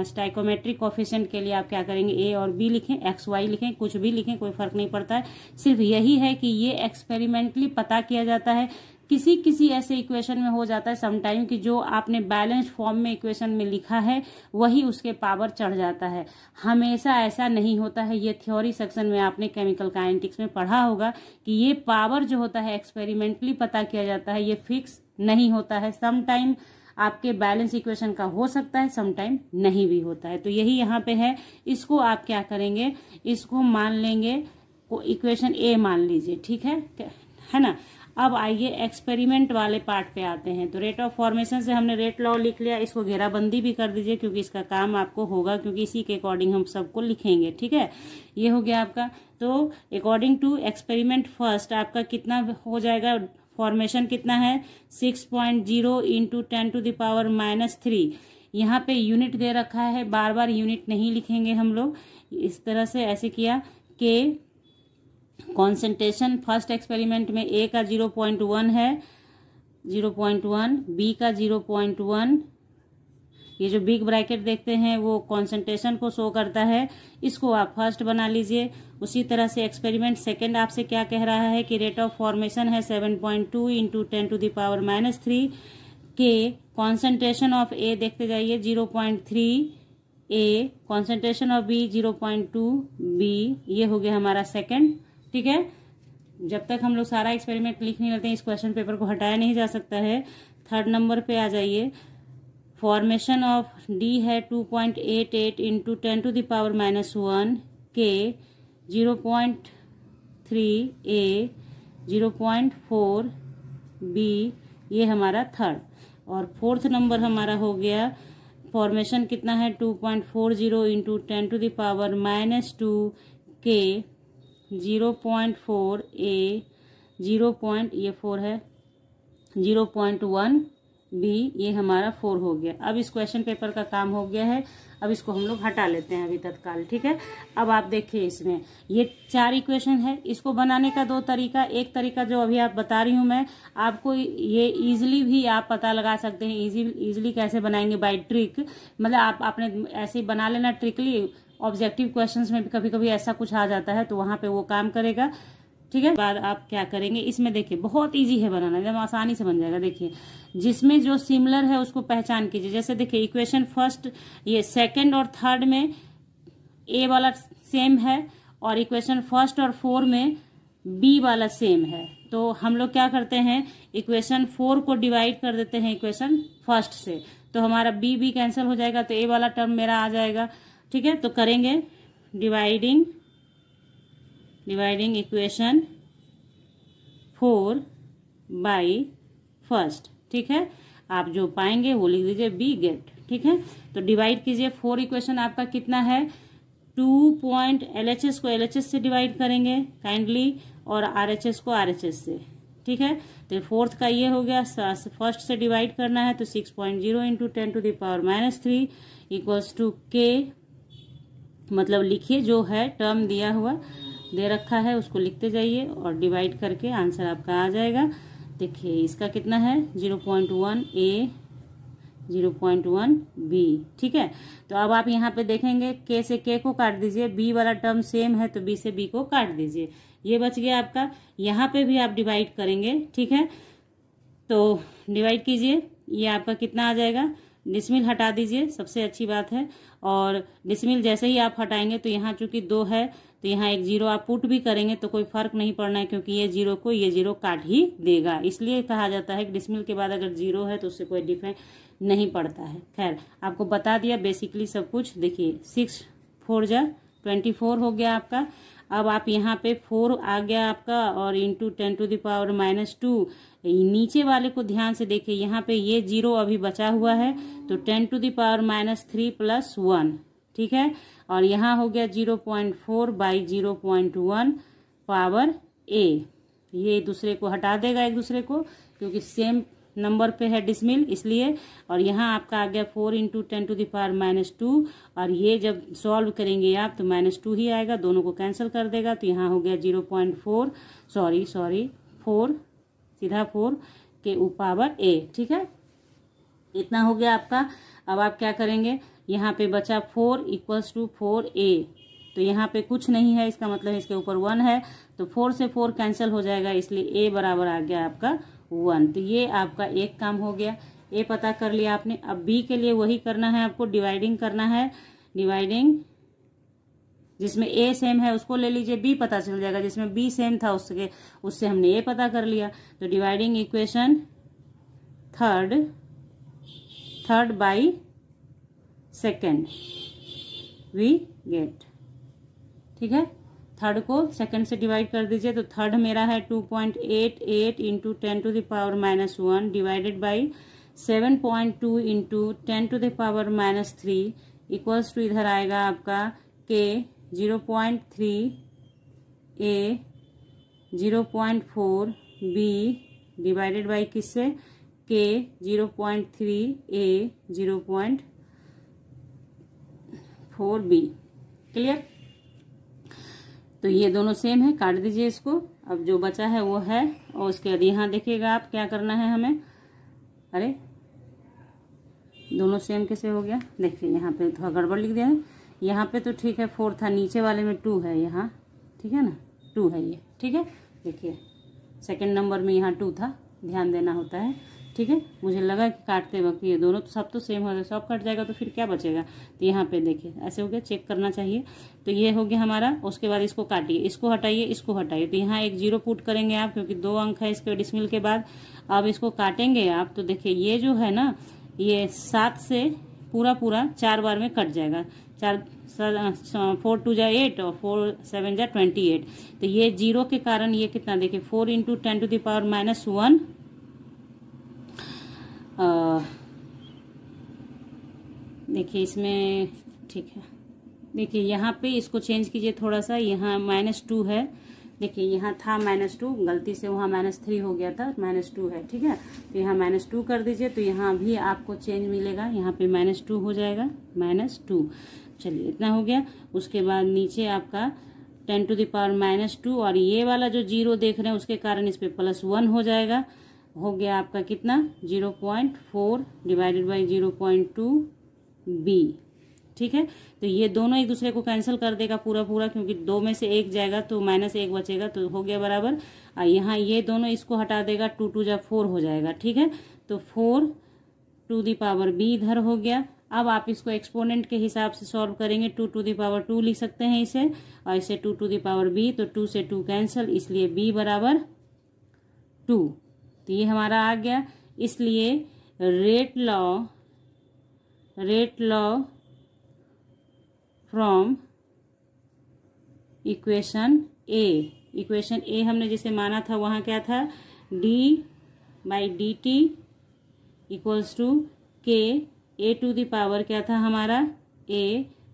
स्टाइकोमेट्रिक कॉफिशेंट के लिए आप क्या करेंगे ए और बी लिखें एक्स वाई लिखें कुछ भी लिखें कोई फर्क नहीं पड़ता है सिर्फ यही है कि ये एक्सपेरिमेंटली पता किया जाता है किसी किसी ऐसे इक्वेशन में हो जाता है समटाइम कि जो आपने बैलेंस्ड फॉर्म में इक्वेशन में लिखा है वही उसके पावर चढ़ जाता है हमेशा ऐसा नहीं होता है ये थ्योरी सेक्शन में आपने केमिकल काइनेटिक्स में पढ़ा होगा कि ये पावर जो होता है एक्सपेरिमेंटली पता किया जाता है ये फिक्स नहीं होता है समटाइम आपके बैलेंस इक्वेशन का हो सकता है समटाइम नहीं भी होता है तो यही यहाँ पे है इसको आप क्या करेंगे इसको मान लेंगे को इक्वेशन ए मान लीजिए ठीक है है ना अब आइए एक्सपेरिमेंट वाले पार्ट पे आते हैं तो रेट ऑफ फॉर्मेशन से हमने रेट लॉ लिख लिया इसको घेराबंदी भी कर दीजिए क्योंकि इसका काम आपको होगा क्योंकि इसी के अकॉर्डिंग हम सबको लिखेंगे ठीक है ये हो गया आपका तो अकॉर्डिंग टू एक्सपेरिमेंट फर्स्ट आपका कितना हो जाएगा फॉर्मेशन कितना है six point zero into ten to the power minus three यहाँ पे यूनिट दे रखा है बार बार यूनिट नहीं लिखेंगे हम लोग इस तरह से ऐसे किया के कॉन्सेंट्रेशन फर्स्ट एक्सपेरिमेंट में ए का जीरो पॉइंट वन है जीरो पॉइंट वन बी का जीरो पॉइंट वन ये जो बिग ब्रैकेट देखते हैं वो कॉन्सेंट्रेशन को शो करता है इसको आप फर्स्ट बना लीजिए उसी तरह से एक्सपेरिमेंट सेकंड आपसे क्या कह रहा है कि रेट ऑफ फॉर्मेशन है seven point two into ten to the power minus three k concentration of A देखते जाइए zero point three A concentration of B zero point two B ये हो गया हमारा सेकेंड ठीक है जब तक हम लोग सारा एक्सपेरिमेंट लिख नहीं लेते हैं इस क्वेश्चन पेपर को हटाया नहीं जा सकता है थर्ड नंबर पे आ जाइए फॉर्मेशन ऑफ डी है two point eight eight into ten to the power minus one k zero point three A zero point four B ये हमारा थर्ड और फोर्थ नंबर हमारा हो गया फॉर्मेशन कितना है two point four zero into ten to the power minus two k zero point four A zero point ये four है जीरो पॉइंट वन बी ये हमारा फोर हो गया अब इस क्वेश्चन पेपर का काम हो गया है अब इसको हम लोग हटा लेते हैं अभी तत्काल ठीक है अब आप देखिए इसमें ये चार इक्वेशन है इसको बनाने का दो तरीका एक तरीका जो अभी आप बता रही हूँ मैं आपको ये इजिली भी आप पता लगा सकते हैं इजी इजिली कैसे बनाएंगे बाय ट्रिक मतलब आप आपने ऐसे ही बना लेना ट्रिकली ऑब्जेक्टिव क्वेश्चन में भी कभी कभी ऐसा कुछ आ जाता है तो वहाँ पर वो काम करेगा ठीक है बाद आप क्या करेंगे इसमें देखिए बहुत इजी है बनाना एकदम आसानी से बन जाएगा देखिए जिसमें जो सिमिलर है उसको पहचान कीजिए जैसे देखिए इक्वेशन फर्स्ट ये सेकंड और थर्ड में ए वाला सेम है और इक्वेशन फर्स्ट और फोर में बी वाला सेम है तो हम लोग क्या करते हैं इक्वेशन फोर को डिवाइड कर देते हैं इक्वेशन फर्स्ट से तो हमारा बी बी कैंसिल हो जाएगा तो ए वाला टर्म मेरा आ जाएगा ठीक है तो करेंगे dividing dividing equation four by first ठीक है आप जो पाएंगे वो लिख दीजिए बी गेट ठीक है तो डिवाइड कीजिए फोर इक्वेशन आपका कितना है two point L H S को एल एच एस से डिवाइड करेंगे काइंडली और आर एच एस को आर एच एस से ठीक है तो फोर्थ का ये हो गया फर्स्ट से डिवाइड करना है तो six point zero into ten to the power minus three equals to k मतलब लिखिए जो है टर्म दिया हुआ दे रखा है उसको लिखते जाइए और डिवाइड करके आंसर आपका आ जाएगा देखिए इसका कितना है zero point one A zero point one B ठीक है तो अब आप यहाँ पे देखेंगे के से के को काट दीजिए बी वाला टर्म सेम है तो बी से बी को काट दीजिए ये बच गया आपका यहाँ पे भी आप डिवाइड करेंगे ठीक है तो डिवाइड कीजिए ये आपका कितना आ जाएगा डिसमिल हटा दीजिए सबसे अच्छी बात है और डिसमिल जैसे ही आप हटाएंगे तो यहाँ चूंकि दो है तो यहाँ एक जीरो आप पुट भी करेंगे तो कोई फर्क नहीं पड़ना है क्योंकि ये जीरो को ये जीरो काट ही देगा इसलिए कहा जाता है कि डिसमिल के बाद अगर जीरो है तो उससे कोई डिफरेंस नहीं पड़ता है खैर आपको बता दिया बेसिकली सब कुछ देखिए सिक्स फोर जा ट्वेंटी फोर हो गया आपका अब आप यहाँ पे फोर आ गया आपका और into ten to the power minus two नीचे वाले को ध्यान से देखिए यहाँ पे ये जीरो अभी बचा हुआ है तो ten to the power minus three plus one ठीक है और यहाँ हो गया zero point four by zero point one power A ये दूसरे को हटा देगा एक दूसरे को क्योंकि सेम नंबर पे है डिसमिल इसलिए और यहाँ आपका आ गया four into ten to the power minus two और ये जब सॉल्व करेंगे आप तो माइनस टू ही आएगा दोनों को कैंसिल कर देगा तो यहाँ हो गया zero point four sorry sorry four सीधा फोर के पावर ए ठीक है इतना हो गया आपका अब आप क्या करेंगे यहाँ पे बचा four equals to four A तो यहाँ पे कुछ नहीं है इसका मतलब इसके ऊपर वन है तो फोर से फोर कैंसिल हो जाएगा इसलिए ए बराबर आ गया आपका वन तो ये आपका एक काम हो गया ए पता कर लिया आपने अब बी के लिए वही करना है आपको डिवाइडिंग करना है डिवाइडिंग जिसमें ए सेम है उसको ले लीजिए बी पता चल जाएगा जिसमें बी सेम था उसके उससे हमने ए पता कर लिया तो dividing equation third third by second we get ठीक है थर्ड को सेकेंड से डिवाइड कर दीजिए तो थर्ड मेरा है two point eight eight into ten to the power minus one divided by seven point two into ten to the power minus three equals to इधर आएगा आपका k zero point three A zero point four B divided by किससे k zero point three A zero point four B clear तो ये दोनों same है काट दीजिए इसको अब जो बचा है वो है और उसके बाद यहाँ देखिएगा आप क्या करना है हमें अरे दोनों सेम कैसे हो गया देखिए यहाँ पे थोड़ा तो गड़बड़ लिख दिया है यहाँ पे तो ठीक है फोर था नीचे वाले में टू है यहाँ ठीक है ना टू है ये ठीक है देखिए सेकंड नंबर में यहाँ टू था ध्यान देना होता है ठीक है मुझे लगा कि काटते वक्त ये दोनों तो सब तो सेम हो गया सब कट जाएगा तो फिर क्या बचेगा तो यहाँ पे देखिए ऐसे हो गया चेक करना चाहिए तो ये हो गया हमारा उसके बाद इसको काटिए इसको हटाइए इसको हटाइए तो यहाँ एक जीरो पुट करेंगे आप क्योंकि दो अंक है इसके डिसमिल के बाद अब इसको काटेंगे आप तो देखिए ये जो है ना ये सात से पूरा पूरा चार बार में कट जाएगा चार फोर टू जा एट और फोर सेवन जा ट्वेंटी एट तो ये जीरो के कारण ये कितना देखिए four into ten to the power minus one देखिए इसमें ठीक है देखिए यहाँ पे इसको चेंज कीजिए थोड़ा सा यहाँ माइनस टू है देखिए यहाँ था माइनस टू गलती से वहाँ माइनस थ्री हो गया था माइनस टू है ठीक है तो यहाँ माइनस टू कर दीजिए तो यहाँ भी आपको चेंज मिलेगा यहाँ पे माइनस टू हो जाएगा माइनस टू चलिए इतना हो गया उसके बाद नीचे आपका ten to the power minus two और ये वाला जो जीरो देख रहे हैं उसके कारण इस पर प्लस वन हो जाएगा हो गया आपका कितना zero point four divided by zero point two B ठीक है तो ये दोनों एक दूसरे को कैंसिल कर देगा पूरा पूरा क्योंकि दो में से एक जाएगा तो माइनस एक बचेगा तो हो गया बराबर और यहाँ ये दोनों इसको हटा देगा टू टू जब फोर हो जाएगा ठीक है तो four to the power B इधर हो गया अब आप इसको एक्सपोनेंट के हिसाब से सॉल्व करेंगे two to the power two लिख सकते हैं इसे और इसे two to the power B तो टू से टू कैंसिल इसलिए बी बराबर टू तो ये हमारा आ गया इसलिए rate law rate law from equation A equation A हमने जिसे माना था वहाँ क्या था D by D T equals to के ए टू दावर क्या था हमारा ए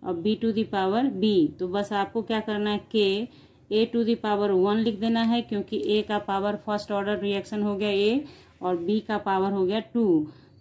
और बी टू दावर बी तो बस आपको क्या करना है k A to the power one लिख देना है क्योंकि ए का पावर फर्स्ट ऑर्डर रिएक्शन हो गया ए और बी का पावर हो गया टू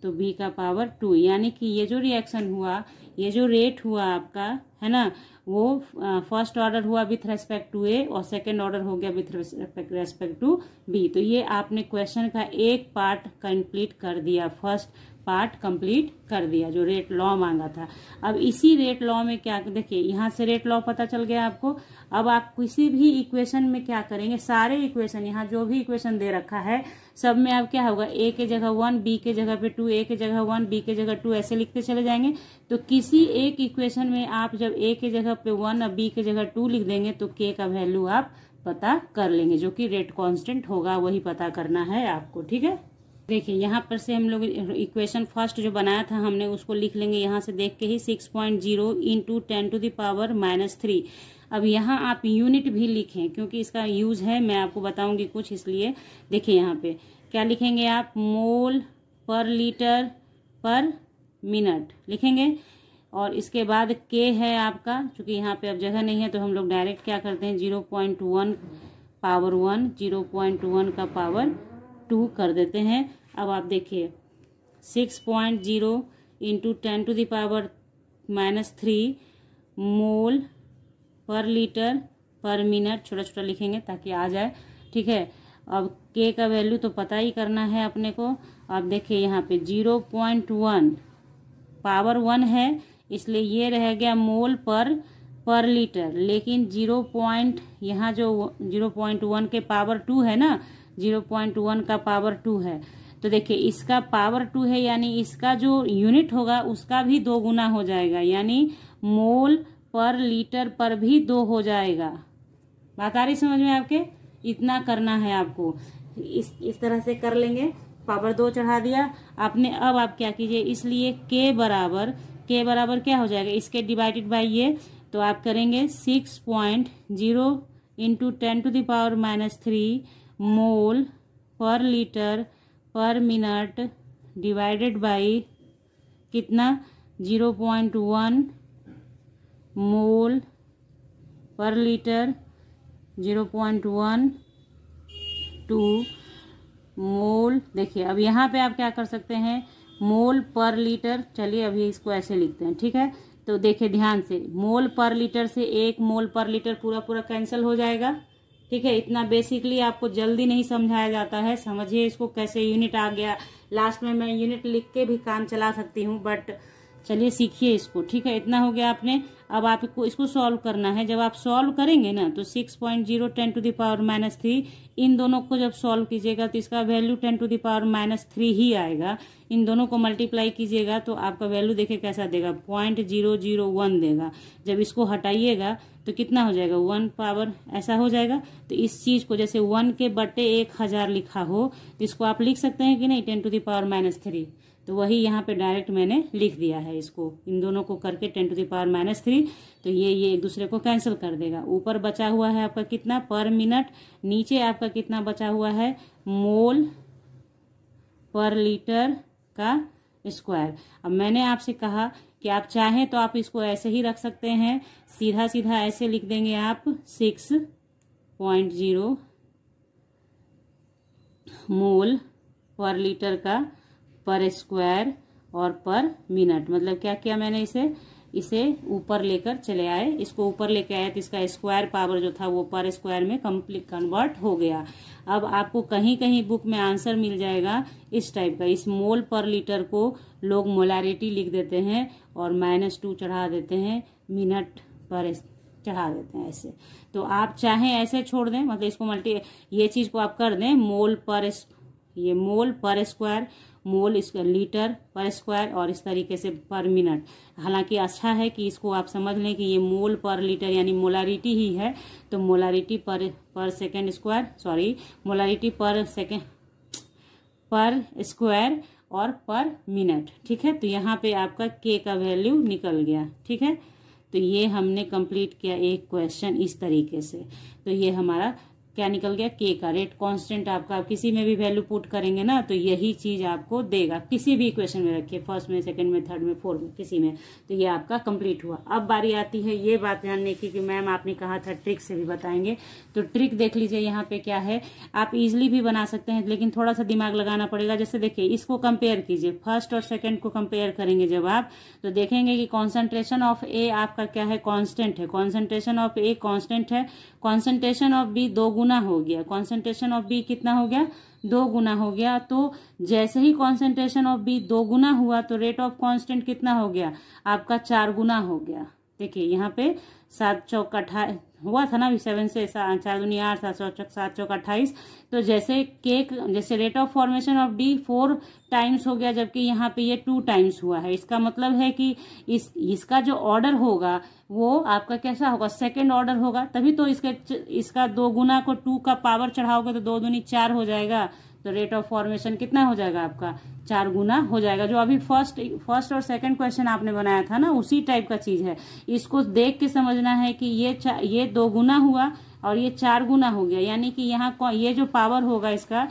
तो बी का पावर टू यानी कि ये जो रिएक्शन हुआ ये जो रेट हुआ आपका है ना वो फर्स्ट ऑर्डर हुआ विथ रेस्पेक्ट टू ए और सेकेंड ऑर्डर हो गया विथ रेस्पेक्ट टू बी तो ये आपने क्वेश्चन का एक पार्ट कंप्लीट कर दिया फर्स्ट पार्ट कंप्लीट कर दिया जो रेट लॉ मांगा था अब इसी रेट लॉ में क्या देखिए यहाँ से रेट लॉ पता चल गया आपको अब आप किसी भी इक्वेशन में क्या करेंगे सारे इक्वेशन यहाँ जो भी इक्वेशन दे रखा है सब में अब क्या होगा ए के जगह वन बी के जगह पे टू ए के जगह वन बी के जगह टू ऐसे लिखते चले जाएंगे तो किसी एक इक्वेशन में आप जब ए के जगह पे वन और बी के जगह टू लिख देंगे तो के का वैल्यू आप पता कर लेंगे जो कि रेट कांस्टेंट होगा वही पता करना है आपको ठीक है देखिए यहाँ पर से हम लोग इक्वेशन फर्स्ट जो बनाया था हमने उसको लिख लेंगे यहाँ से देख के ही six point zero into ten to the power minus three अब यहाँ आप यूनिट भी लिखें क्योंकि इसका यूज है मैं आपको बताऊंगी कुछ इसलिए देखिए यहाँ पे क्या लिखेंगे आप मोल पर लीटर पर मिनट लिखेंगे और इसके बाद के है आपका चूँकि यहाँ पे अब जगह नहीं है तो हम लोग डायरेक्ट क्या करते हैं zero point one power one zero point one का पावर टू कर देते हैं अब आप देखिए six point zero into ten to the power minus three mole per litre per minute छोटा छोटा लिखेंगे ताकि आ जाए ठीक है अब के का वैल्यू तो पता ही करना है अपने को अब देखिए यहाँ पे zero point one power one है इसलिए ये रह गया मोल पर पर लीटर लेकिन जीरो पॉइंट यहाँ जो जीरो पॉइंट वन के पावर टू है ना जीरो पॉइंट वन का पावर टू है तो देखिए इसका पावर टू है यानी इसका जो यूनिट होगा उसका भी दो गुना हो जाएगा यानी मोल पर लीटर पर भी दो हो जाएगा बात आ रही समझ में आपके इतना करना है आपको इस इस तरह से कर लेंगे पावर दो चढ़ा दिया आपने अब आप क्या कीजिए इसलिए के बराबर के बराबर क्या हो जाएगा इसके डिवाइडेड बाई ये तो आप करेंगे six point zero into ten to the power minus three mole per litre per minute divided by कितना zero point one mole per litre zero point one two mole देखिए अब यहाँ पे आप क्या कर सकते हैं मोल पर लीटर चलिए अभी इसको ऐसे लिखते हैं ठीक है तो देखिए ध्यान से मोल पर लीटर से एक मोल पर लीटर पूरा पूरा कैंसिल हो जाएगा ठीक है इतना बेसिकली आपको जल्दी नहीं समझाया जाता है समझिए इसको कैसे यूनिट आ गया लास्ट में मैं यूनिट लिख के भी काम चला सकती हूँ बट चलिए सीखिए इसको ठीक है इतना हो गया आपने अब आपको इसको सॉल्व करना है जब आप सॉल्व करेंगे ना तो six point zero ten to the power minus three इन दोनों को जब सॉल्व कीजिएगा तो इसका value ten to the power minus three ही आएगा इन दोनों को मल्टीप्लाई कीजिएगा तो आपका वैल्यू देखिए कैसा देगा पॉइंट जीरो जीरो वन देगा जब इसको हटाइएगा तो कितना हो जाएगा वन पावर ऐसा हो जाएगा तो इस चीज़ को जैसे वन के बटे एक हज़ार लिखा हो इसको आप लिख सकते हैं कि नहीं ten to the power minus three तो वही यहाँ पे डायरेक्ट मैंने लिख दिया है इसको इन दोनों को करके ten to power minus three तो ये ये एक दूसरे को कैंसिल कर देगा ऊपर बचा हुआ है आपका कितना पर मिनट नीचे आपका कितना बचा हुआ है मोल पर लीटर का स्क्वायर अब मैंने आपसे कहा कि आप चाहें तो आप इसको ऐसे ही रख सकते हैं सीधा सीधा ऐसे लिख देंगे आप सिक्स पॉइंट जीरो मोल पर लीटर का पर स्क्वायर और पर मिनट मतलब क्या किया मैंने इसे इसे ऊपर लेकर चले आए इसको ऊपर लेके आए तो इसका स्क्वायर पावर जो था वो पर स्क्वायर में कम्प्लीट कन्वर्ट हो गया अब आपको कहीं कहीं बुक में आंसर मिल जाएगा इस टाइप का इस मोल पर लीटर को लोग मोलारिटी लिख देते हैं और माइनस टू चढ़ा देते हैं मिनट पर चढ़ा देते हैं ऐसे तो आप चाहें ऐसे छोड़ दें मतलब इसको मल्टी ये चीज़ को आप कर दें मोल पर ये mole per square mole litre per square और इस तरीके से पर मिनट हालांकि अच्छा है कि इसको आप समझ लें कि ये मोल पर लीटर यानी मोलारिटी ही है तो molarity per per second square sorry molarity per second per square और पर मिनट ठीक है तो यहाँ पे आपका के का वैल्यू निकल गया ठीक है तो ये हमने कंप्लीट किया एक क्वेश्चन इस तरीके से तो ये हमारा क्या निकल गया के का रेट कांस्टेंट आपका आप किसी में भी वैल्यू पुट करेंगे ना तो यही चीज आपको देगा किसी भी इक्वेशन में रखिए फर्स्ट में सेकंड में थर्ड में फोर्थ में किसी में तो ये आपका कंप्लीट हुआ अब बारी आती है ये बात जानने की कि मैम आपने कहा था ट्रिक से भी बताएंगे तो ट्रिक देख लीजिए यहाँ पे क्या है आप इजिली भी बना सकते हैं लेकिन थोड़ा सा दिमाग लगाना पड़ेगा जैसे देखिए इसको कंपेयर कीजिए फर्स्ट और सेकेंड को कंपेयर करेंगे जब आप तो देखेंगे कि कॉन्सेंट्रेशन ऑफ ए आपका क्या है कॉन्स्टेंट है कॉन्सेंट्रेशन ऑफ ए कॉन्स्टेंट है कॉन्सेंट्रेशन ऑफ बी दो गुना हो गया कॉन्सेंट्रेशन ऑफ बी कितना हो गया दो गुना हो गया तो जैसे ही कॉन्सेंट्रेशन ऑफ बी दो गुना हुआ तो रेट ऑफ कॉन्स्टेंट कितना हो गया आपका चार गुना हो गया देखिए यहाँ पे सात चौक अट्ठाईस हुआ था ना अभी सेवन से चार दुनिया आठ सात सौ चौक सात चौक अट्ठाईस तो जैसे केक जैसे rate of formation of D four times हो गया जबकि यहाँ पे ये टू टाइम्स हुआ है इसका मतलब है कि इस इसका जो ऑर्डर होगा वो आपका कैसा होगा सेकंड ऑर्डर होगा तभी तो इसके इसका दो गुना को टू का पावर चढ़ाओगे तो दो दुनी चार हो जाएगा तो रेट ऑफ फॉर्मेशन कितना हो जाएगा आपका चार गुना हो जाएगा जो अभी फर्स्ट फर्स्ट और सेकंड क्वेश्चन आपने बनाया था ना उसी टाइप का चीज है इसको देख के समझना है कि ये ये दो गुना हुआ और ये चार गुना हो गया यानी कि यहाँ ये जो पावर होगा इसका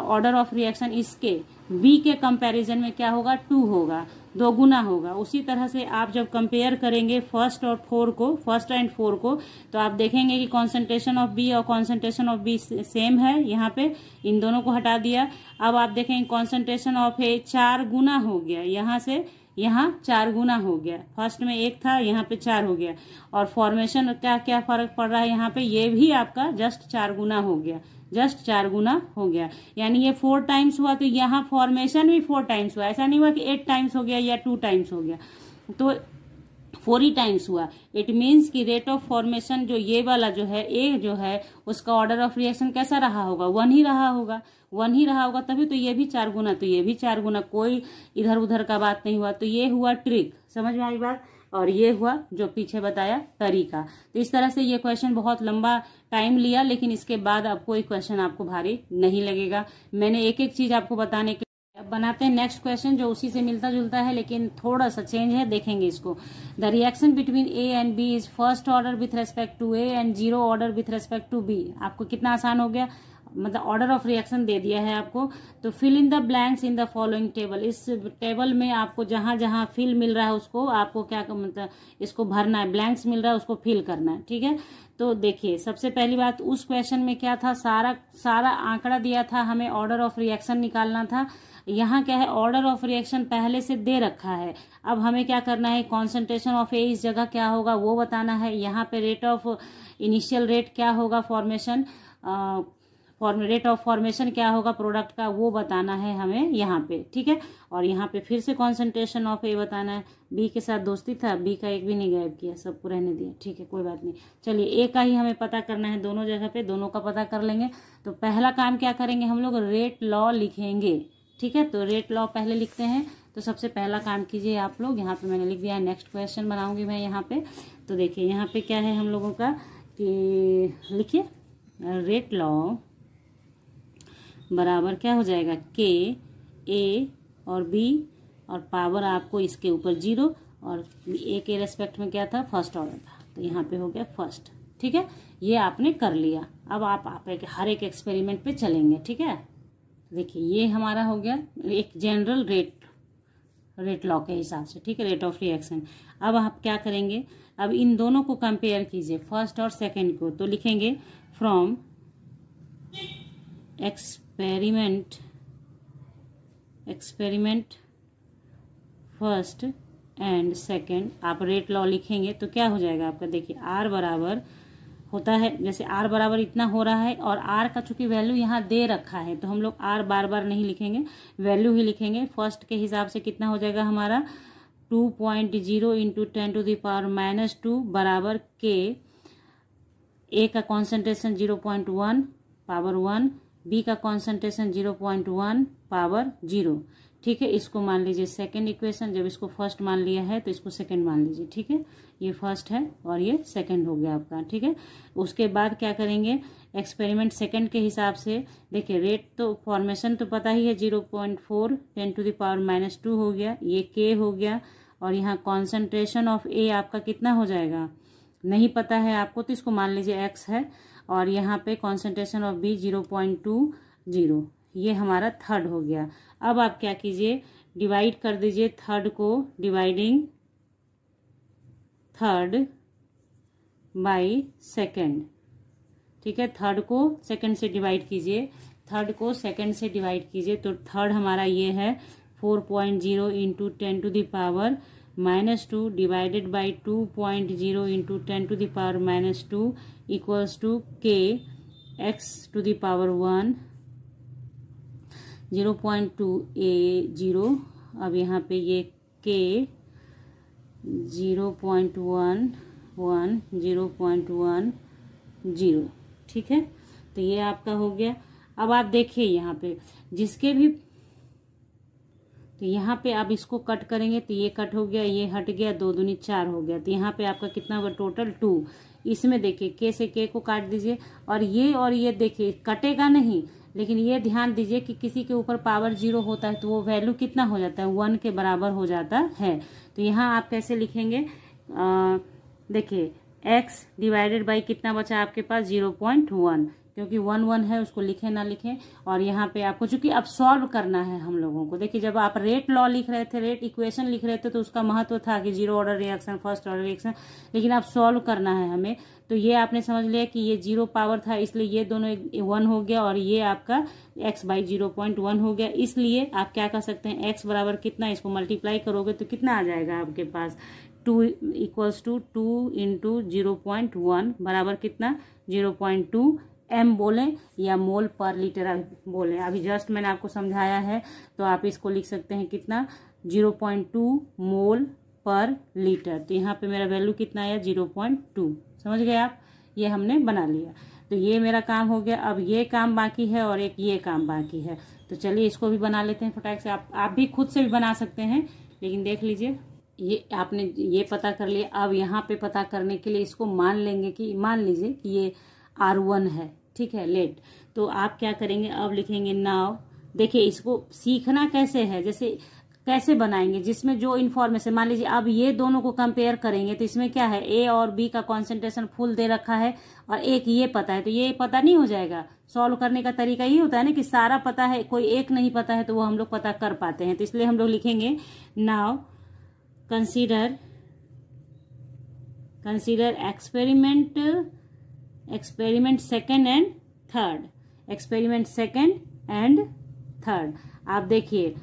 ऑर्डर ऑफ रिएक्शन इसके बी के कंपैरिजन में क्या होगा टू होगा दोगुना होगा उसी तरह से आप जब कंपेयर करेंगे फर्स्ट और फोर को फर्स्ट एंड फोर को तो आप देखेंगे कि कॉन्सेंट्रेशन ऑफ बी और कॉन्सेंट्रेशन ऑफ बी सेम है यहाँ पे इन दोनों को हटा दिया अब आप देखेंगे कॉन्सेंट्रेशन ऑफ ए चार गुना हो गया यहाँ से यहाँ चार गुना हो गया फर्स्ट में एक था यहाँ पे चार हो गया और फॉर्मेशन का क्या फर्क पड़ रहा है यहाँ पे ये भी आपका जस्ट चार गुना हो गया जस्ट चार गुना हो गया यानी ये फोर टाइम्स हुआ तो यहाँ फॉर्मेशन भी फोर टाइम्स हुआ ऐसा नहीं हुआ कि एट टाइम्स हो गया या टू टाइम्स हो गया तो फोर ही टाइम्स हुआ इट मीन्स कि रेट ऑफ फॉर्मेशन जो ये वाला जो है ए जो है उसका ऑर्डर ऑफ रिएक्शन कैसा रहा होगा वन ही रहा होगा वन ही रहा होगा तभी तो ये भी चार गुना तो ये भी चार गुना कोई इधर उधर का बात नहीं हुआ तो ये हुआ ट्रिक समझ में आई बात और ये हुआ जो पीछे बताया तरीका तो इस तरह से ये क्वेश्चन बहुत लंबा टाइम लिया लेकिन इसके बाद अब कोई क्वेश्चन आपको भारी नहीं लगेगा मैंने एक एक चीज आपको बताने के अब बनाते हैं नेक्स्ट क्वेश्चन जो उसी से मिलता जुलता है लेकिन थोड़ा सा चेंज है देखेंगे इसको the reaction between A and B is first order with respect to A and zero order with respect to B आपको कितना आसान हो गया मतलब ऑर्डर ऑफ रिएक्शन दे दिया है आपको तो fill in the blanks in the following table इस टेबल में आपको जहाँ जहाँ फिल मिल रहा है उसको आपको क्या मतलब इसको भरना है ब्लैंक्स मिल रहा है उसको फिल करना है ठीक है तो देखिए सबसे पहली बात उस क्वेश्चन में क्या था सारा सारा आंकड़ा दिया था हमें ऑर्डर ऑफ रिएक्शन निकालना था यहाँ क्या है ऑर्डर ऑफ रिएक्शन पहले से दे रखा है अब हमें क्या करना है कॉन्सेंट्रेशन ऑफ ए इस जगह क्या होगा वो बताना है यहाँ पे रेट ऑफ इनिशियल रेट क्या होगा formation form rate of formation क्या होगा प्रोडक्ट का वो बताना है हमें यहाँ पे ठीक है और यहाँ पे फिर से कॉन्सेंट्रेशन ऑफ ए बताना है बी के साथ दोस्ती था बी का एक भी नहीं गायब किया सबको रहने दिया ठीक है कोई बात नहीं चलिए ए का ही हमें पता करना है दोनों जगह पे दोनों का पता कर लेंगे तो पहला काम क्या करेंगे हम लोग रेट लॉ लिखेंगे ठीक है तो रेट लॉ पहले लिखते हैं तो सबसे पहला काम कीजिए आप लोग यहाँ पे मैंने लिख दिया है नेक्स्ट क्वेश्चन बनाऊंगी मैं यहाँ पे तो देखिए यहाँ पे क्या है हम लोगों का कि लिखिए रेट लॉ बराबर क्या हो जाएगा के ए और बी और पावर आपको इसके ऊपर जीरो और ए के रेस्पेक्ट में क्या था फर्स्ट ऑर्डर था तो यहाँ पे हो गया फर्स्ट ठीक है ये आपने कर लिया अब आप, आप एक, हर एक एक्सपेरिमेंट पे चलेंगे ठीक है देखिए ये हमारा हो गया एक जनरल रेट रेट लॉ के हिसाब से ठीक है रेट ऑफ रिएक्शन अब आप क्या करेंगे अब इन दोनों को कंपेयर कीजिए फर्स्ट और सेकंड को तो लिखेंगे from ex experiment experiment first and second आप रेट लॉ लिखेंगे तो क्या हो जाएगा आपका देखिए आर बराबर होता है जैसे आर बराबर इतना हो रहा है और आर का चूंकि वैल्यू यहाँ दे रखा है तो हम लोग आर बार बार नहीं लिखेंगे वैल्यू ही लिखेंगे फर्स्ट के हिसाब से कितना हो जाएगा हमारा two point zero into ten to the power minus two बराबर के ए का concentration zero point one power one B का concentration zero point one power zero ठीक है इसको मान लीजिए सेकेंड इक्वेशन जब इसको फर्स्ट मान लिया है तो इसको सेकेंड मान लीजिए ठीक है ये फर्स्ट है और ये सेकेंड हो गया आपका ठीक है उसके बाद क्या करेंगे एक्सपेरिमेंट सेकेंड के हिसाब से देखिए रेट तो फॉर्मेशन तो पता ही है zero point four ten to the power minus two हो गया ये के हो गया और यहाँ कॉन्सेंट्रेशन ऑफ ए आपका कितना हो जाएगा नहीं पता है आपको तो इसको मान लीजिए एक्स है और यहाँ पे concentration of B zero point two zero ये हमारा थर्ड हो गया अब आप क्या कीजिए डिवाइड कर दीजिए थर्ड को डिवाइडिंग थर्ड बाई सेकेंड ठीक है थर्ड को सेकेंड से डिवाइड कीजिए थर्ड को सेकेंड से डिवाइड कीजिए तो थर्ड हमारा ये है four point zero into ten to the power minus two divided by two point zero into ten to the power minus two equals to k x to the power one zero point two A zero अब यहाँ पे ये k zero point one one zero point one zero ठीक है तो ये आपका हो गया अब आप देखिए यहाँ पे जिसके भी तो यहाँ पे आप इसको कट करेंगे तो ये कट हो गया ये हट गया दो दूनी चार हो गया तो यहाँ पे आपका कितना होगा टोटल टू इसमें देखिए के से के को काट दीजिए और ये और ये देखिए कटेगा नहीं लेकिन ये ध्यान दीजिए कि किसी के ऊपर पावर जीरो होता है तो वो वैल्यू कितना हो जाता है वन के बराबर हो जाता है तो यहाँ आप कैसे लिखेंगे देखिए एक्स डिवाइडेड बाई कितना बचा आपके पास जीरो पॉइंट वन क्योंकि वन वन है उसको लिखें ना लिखें और यहाँ पे आपको चूंकि अब सॉल्व करना है हम लोगों को देखिए जब आप रेट लॉ लिख रहे थे रेट इक्वेशन लिख रहे थे तो उसका महत्व था कि zero order reaction first order reaction लेकिन अब सॉल्व करना है हमें तो ये आपने समझ लिया कि ये जीरो पावर था इसलिए ये दोनों वन हो गया और ये आपका x by zero point one हो गया इसलिए आप क्या कर सकते हैं एक्स बराबर कितना इसको मल्टीप्लाई करोगे तो कितना आ जाएगा आपके पास two equals to two into zero point one बराबर कितना जीरो पॉइंट टू एम बोलें या मोल पर लीटर बोलें अभी जस्ट मैंने आपको समझाया है तो आप इसको लिख सकते हैं कितना zero point to mole per litre तो यहाँ पे मेरा वैल्यू कितना आया जीरो पॉइंट टू समझ गए आप ये हमने बना लिया तो ये मेरा काम हो गया अब ये काम बाकी है और एक ये काम बाकी है तो चलिए इसको भी बना लेते हैं फटाक से आप आप भी खुद से भी बना सकते हैं लेकिन देख लीजिए ये आपने ये पता कर लिया अब यहाँ पे पता करने के लिए इसको मान लेंगे कि मान लीजिए कि ये आर वन है ठीक है लेट तो आप क्या करेंगे अब लिखेंगे नाव देखिए इसको सीखना कैसे है जैसे कैसे बनाएंगे जिसमें जो इन्फॉर्मेशन मान लीजिए अब ये दोनों को कंपेयर करेंगे तो इसमें क्या है ए और बी का कॉन्सेंट्रेशन फुल दे रखा है और एक ये पता है तो ये पता नहीं हो जाएगा सॉल्व करने का तरीका ये होता है ना कि सारा पता है कोई एक नहीं पता है तो वो हम लोग पता कर पाते हैं तो इसलिए हम लोग लिखेंगे now consider consider experiment experiment second and third experiment second and third आप देखिए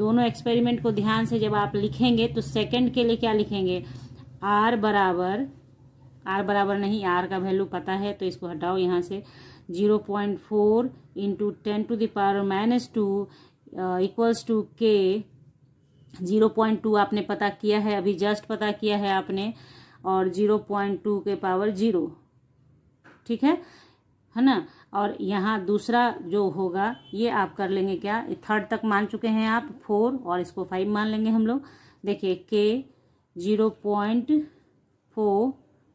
दोनों एक्सपेरिमेंट को ध्यान से जब आप लिखेंगे तो सेकेंड के लिए क्या लिखेंगे आर बराबर आर बराबर नहीं आर का वैल्यू पता है तो इसको हटाओ यहाँ से zero point four into ten to the power minus two equals to k zero point two आपने पता किया है अभी जस्ट पता किया है आपने और जीरो पॉइंट टू के पावर जीरो ठीक है है ना और यहाँ दूसरा जो होगा ये आप कर लेंगे क्या थर्ड तक मान चुके हैं आप फोर और इसको फाइव मान लेंगे हम लोग देखिए k zero point four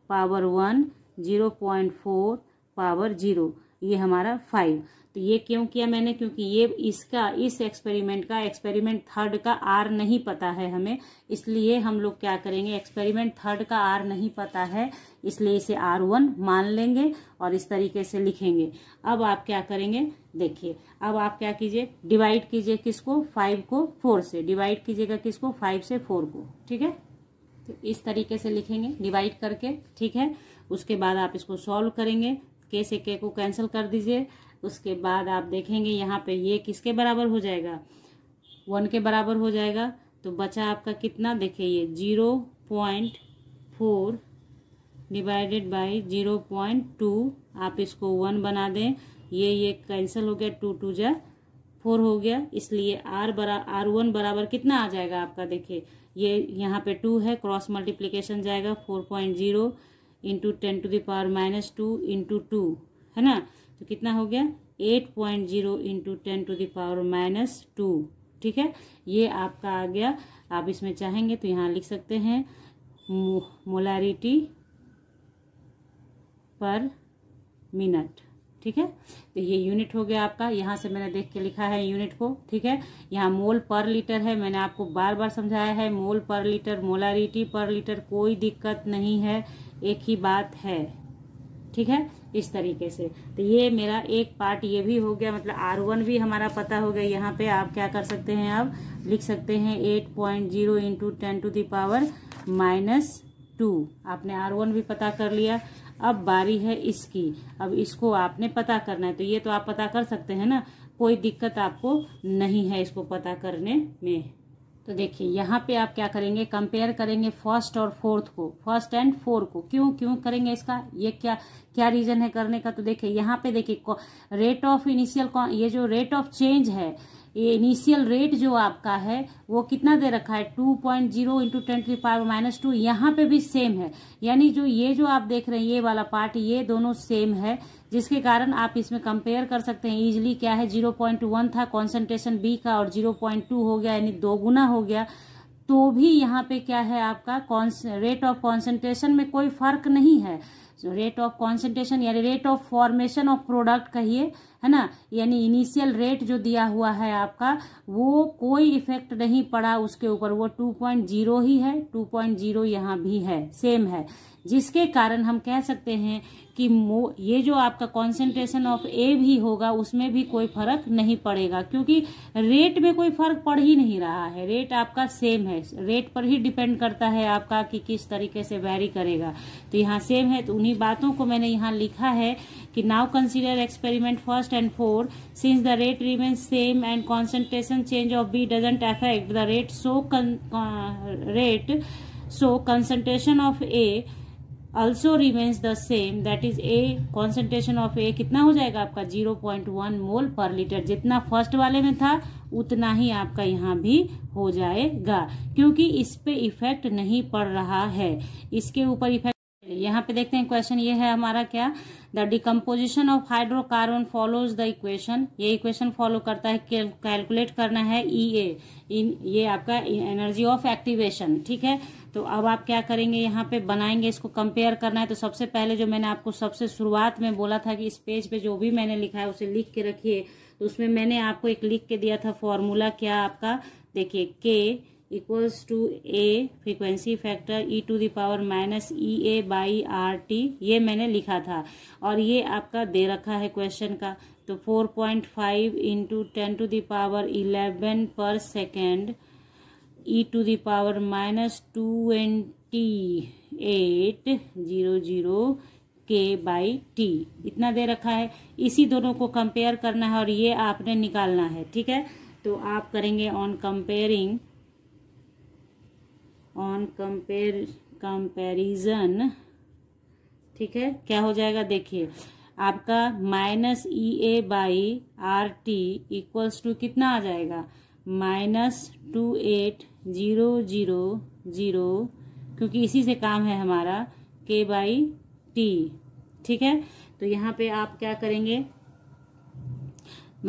power one zero point four power zero ये हमारा फाइव तो ये क्यों किया मैंने क्योंकि ये इसका इस एक्सपेरिमेंट का एक्सपेरिमेंट थर्ड का आर नहीं पता है हमें इसलिए हम लोग क्या करेंगे एक्सपेरिमेंट थर्ड का आर नहीं पता है इसलिए इसे आर वन मान लेंगे और इस तरीके से लिखेंगे अब आप क्या करेंगे देखिए अब आप क्या कीजिए डिवाइड कीजिए किसको फाइव को फोर से डिवाइड कीजिएगा किसको फाइव से फोर को ठीक है तो इस तरीके से लिखेंगे डिवाइड करके ठीक है उसके बाद आप इसको सॉल्व करेंगे के से के को कैंसिल कर दीजिए उसके बाद आप देखेंगे यहाँ पे ये किसके बराबर हो जाएगा वन के बराबर हो जाएगा तो बचा आपका कितना देखिए ये zero point four divided by zero point two आप इसको वन बना दें ये ये कैंसिल हो गया टू टू जा फोर हो गया इसलिए आर बरा आर वन बराबर कितना आ जाएगा आपका देखिए ये यहाँ पे टू है क्रॉस मल्टीप्लीकेशन जाएगा four point zero into ten to the power minus two into two है ना तो कितना हो गया eight point zero into ten to the power minus two ठीक है ये आपका आ गया आप इसमें चाहेंगे तो यहाँ लिख सकते हैं मोलारिटी पर मिनट ठीक है तो ये यूनिट हो गया आपका यहाँ से मैंने देख के लिखा है यूनिट को ठीक है यहाँ मोल पर लीटर है मैंने आपको बार बार समझाया है मोल पर लीटर मोलारिटी पर लीटर कोई दिक्कत नहीं है एक ही बात है ठीक है इस तरीके से तो ये मेरा एक पार्ट ये भी हो गया मतलब आर वन भी हमारा पता हो गया यहाँ पे आप क्या कर सकते हैं अब लिख सकते हैं eight point zero into ten to the power minus two आपने आर वन भी पता कर लिया अब बारी है इसकी अब इसको आपने पता करना है तो ये तो आप पता कर सकते हैं ना कोई दिक्कत आपको नहीं है इसको पता करने में तो देखिए यहाँ पे आप क्या करेंगे कंपेयर करेंगे फर्स्ट और फोर्थ को फर्स्ट एंड फोर्थ को क्यों क्यों करेंगे इसका ये क्या क्या रीजन है करने का तो देखिए यहाँ पे देखिए रेट ऑफ इनिशियल ये जो रेट ऑफ चेंज है ये इनिशियल रेट जो आपका है वो कितना दे रखा है two point zero into ten three minus two यहाँ पे भी सेम है यानी जो ये जो आप देख रहे हैं ये वाला पार्ट ये दोनों सेम है जिसके कारण आप इसमें कंपेयर कर सकते हैं ईजिली क्या है जीरो पॉइंट वन था कॉन्सेंट्रेशन बी का और जीरो पॉइंट टू हो गया यानी दो गुना हो गया तो भी यहाँ पे क्या है आपका रेट ऑफ कॉन्सेंट्रेशन में कोई फर्क नहीं है रेट ऑफ कॉन्सेंट्रेशन यानी rate of formation of product कहिए है ना यानी इनिशियल रेट जो दिया हुआ है आपका वो कोई इफेक्ट नहीं पड़ा उसके ऊपर वो टू पॉइंट जीरो ही है टू पॉइंट जीरो यहाँ भी है सेम है जिसके कारण हम कह सकते हैं कि मो ये जो आपका कॉन्सेंट्रेशन ऑफ ए भी होगा उसमें भी कोई फर्क नहीं पड़ेगा क्योंकि रेट में कोई फर्क पड़ ही नहीं रहा है रेट आपका सेम है रेट पर ही डिपेंड करता है आपका कि किस तरीके से वैरी करेगा तो यहाँ सेम है तो उन्हीं बातों को मैंने यहाँ लिखा है कि now consider experiment first and four since the rate remain same and concentration change of B doesn't affect the rate so rate so concentration of A also remains the same that is a concentration of a कितना हो जाएगा आपका 0.1 मोल per litre जितना first वाले में था उतना ही आपका यहाँ भी हो जाएगा क्योंकि इस पे इफेक्ट नहीं पड़ रहा है इसके ऊपर इफेक्ट यहाँ पे देखते हैं क्वेश्चन ये है हमारा क्या the decomposition of hydrocarbon follows the equation ये इक्वेशन फॉलो करता है कैलकुलेट करना है ई e ए इन ये आपका एनर्जी ऑफ एक्टिवेशन ठीक है तो अब आप क्या करेंगे यहाँ पे बनाएंगे इसको कंपेयर करना है तो सबसे पहले जो मैंने आपको सबसे शुरुआत में बोला था कि इस पेज पे जो भी मैंने लिखा है उसे लिख के रखिए तो उसमें मैंने आपको एक लिख के दिया था फॉर्मूला क्या आपका देखिए k equals to A frequency factor E to the power minus E A by R T ये मैंने लिखा था और ये आपका दे रखा है क्वेश्चन का तो four point five into ten to the power eleven per second E to the power minus twenty eight zero zero K by T इतना दे रखा है इसी दोनों को कंपेयर करना है और ये आपने निकालना है ठीक है तो आप करेंगे on comparing on compare comparison ठीक है क्या हो जाएगा देखिए आपका minus E A by R T equals to कितना आ जाएगा minus two eight zero zero zero क्योंकि इसी से काम है हमारा के बाई टी ठीक है तो यहाँ पे आप क्या करेंगे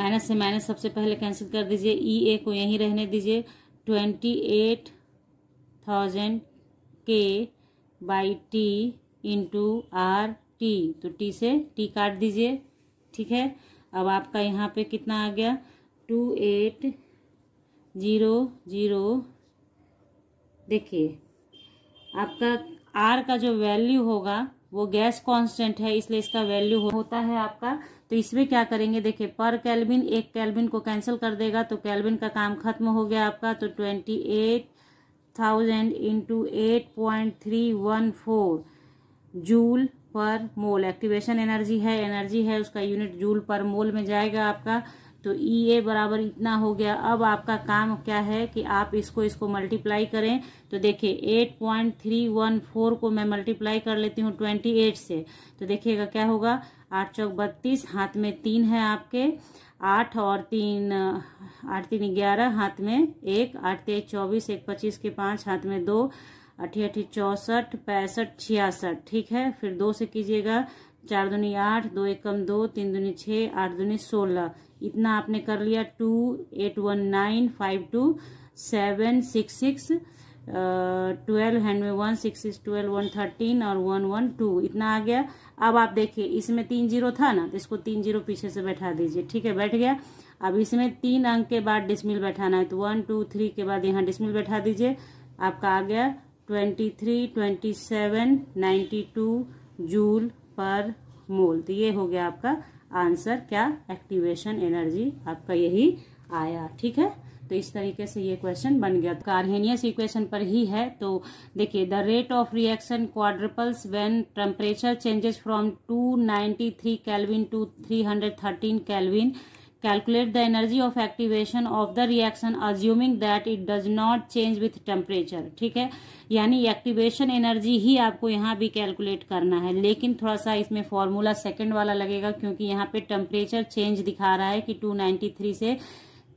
माइनस से माइनस सबसे पहले कैंसिल कर दीजिए ई e ए को यहीं रहने दीजिए twenty eight thousand K by T into R T तो टी से टी काट दीजिए ठीक है अब आपका यहाँ पे कितना आ गया टू एट जीरो जीरो देखिए आपका आर का जो वैल्यू होगा वो गैस कांस्टेंट है इसलिए इसका वैल्यू होता है आपका तो इसमें क्या करेंगे देखिए पर कैलबिन एक कैलबिन को कैंसिल कर देगा तो कैलबिन का काम खत्म हो गया आपका तो twenty eight thousand into eight point three one four joule per mole activation energy है एनर्जी है उसका यूनिट जूल पर मोल में जाएगा आपका तो ई e ए बराबर इतना हो गया अब आपका काम क्या है कि आप इसको इसको मल्टीप्लाई करें तो देखिए 8.314 को मैं मल्टीप्लाई कर लेती हूँ 28 से तो देखिएगा क्या होगा आठ चौक बत्तीस हाथ में तीन है आपके आठ और तीन आठ तीन ग्यारह हाथ में एक आठ तेईस चौबीस एक पच्चीस के पाँच हाथ में दो अठी अठी चौंसठ पैंसठ छियासठ ठीक है फिर दो से कीजिएगा चार दूनी आठ दो एक कम दो तीन दूनी छः आठ दूनी सोलह इतना आपने कर लिया two eight one nine five two seven six six twelve hand में one six is twelve one thirteen और वन वन टू इतना आ गया अब आप देखिए इसमें तीन जीरो था ना तो इसको तीन जीरो पीछे से बैठा दीजिए ठीक है बैठ गया अब इसमें तीन अंक के बाद डिसमिल बैठाना है तो वन टू थ्री के बाद यहाँ डिसमिल बैठा दीजिए आपका आ गया twenty three twenty seven ninety two joule per mole तो ये हो गया आपका आंसर क्या एक्टिवेशन एनर्जी आपका यही आया ठीक है तो इस तरीके से ये क्वेश्चन बन गया कार्हेनियस तो इक्वेशन पर ही है तो देखिए the rate of reaction quadruples when temperature changes from 293 kelvin to 313 kelvin calculate the energy of activation of the reaction assuming that it does not change with temperature ठीक है यानी एक्टिवेशन एनर्जी ही आपको यहाँ भी कैलकुलेट करना है लेकिन थोड़ा सा इसमें फॉर्मूला सेकंड वाला लगेगा क्योंकि यहाँ पे टेम्परेचर चेंज दिखा रहा है कि 293 से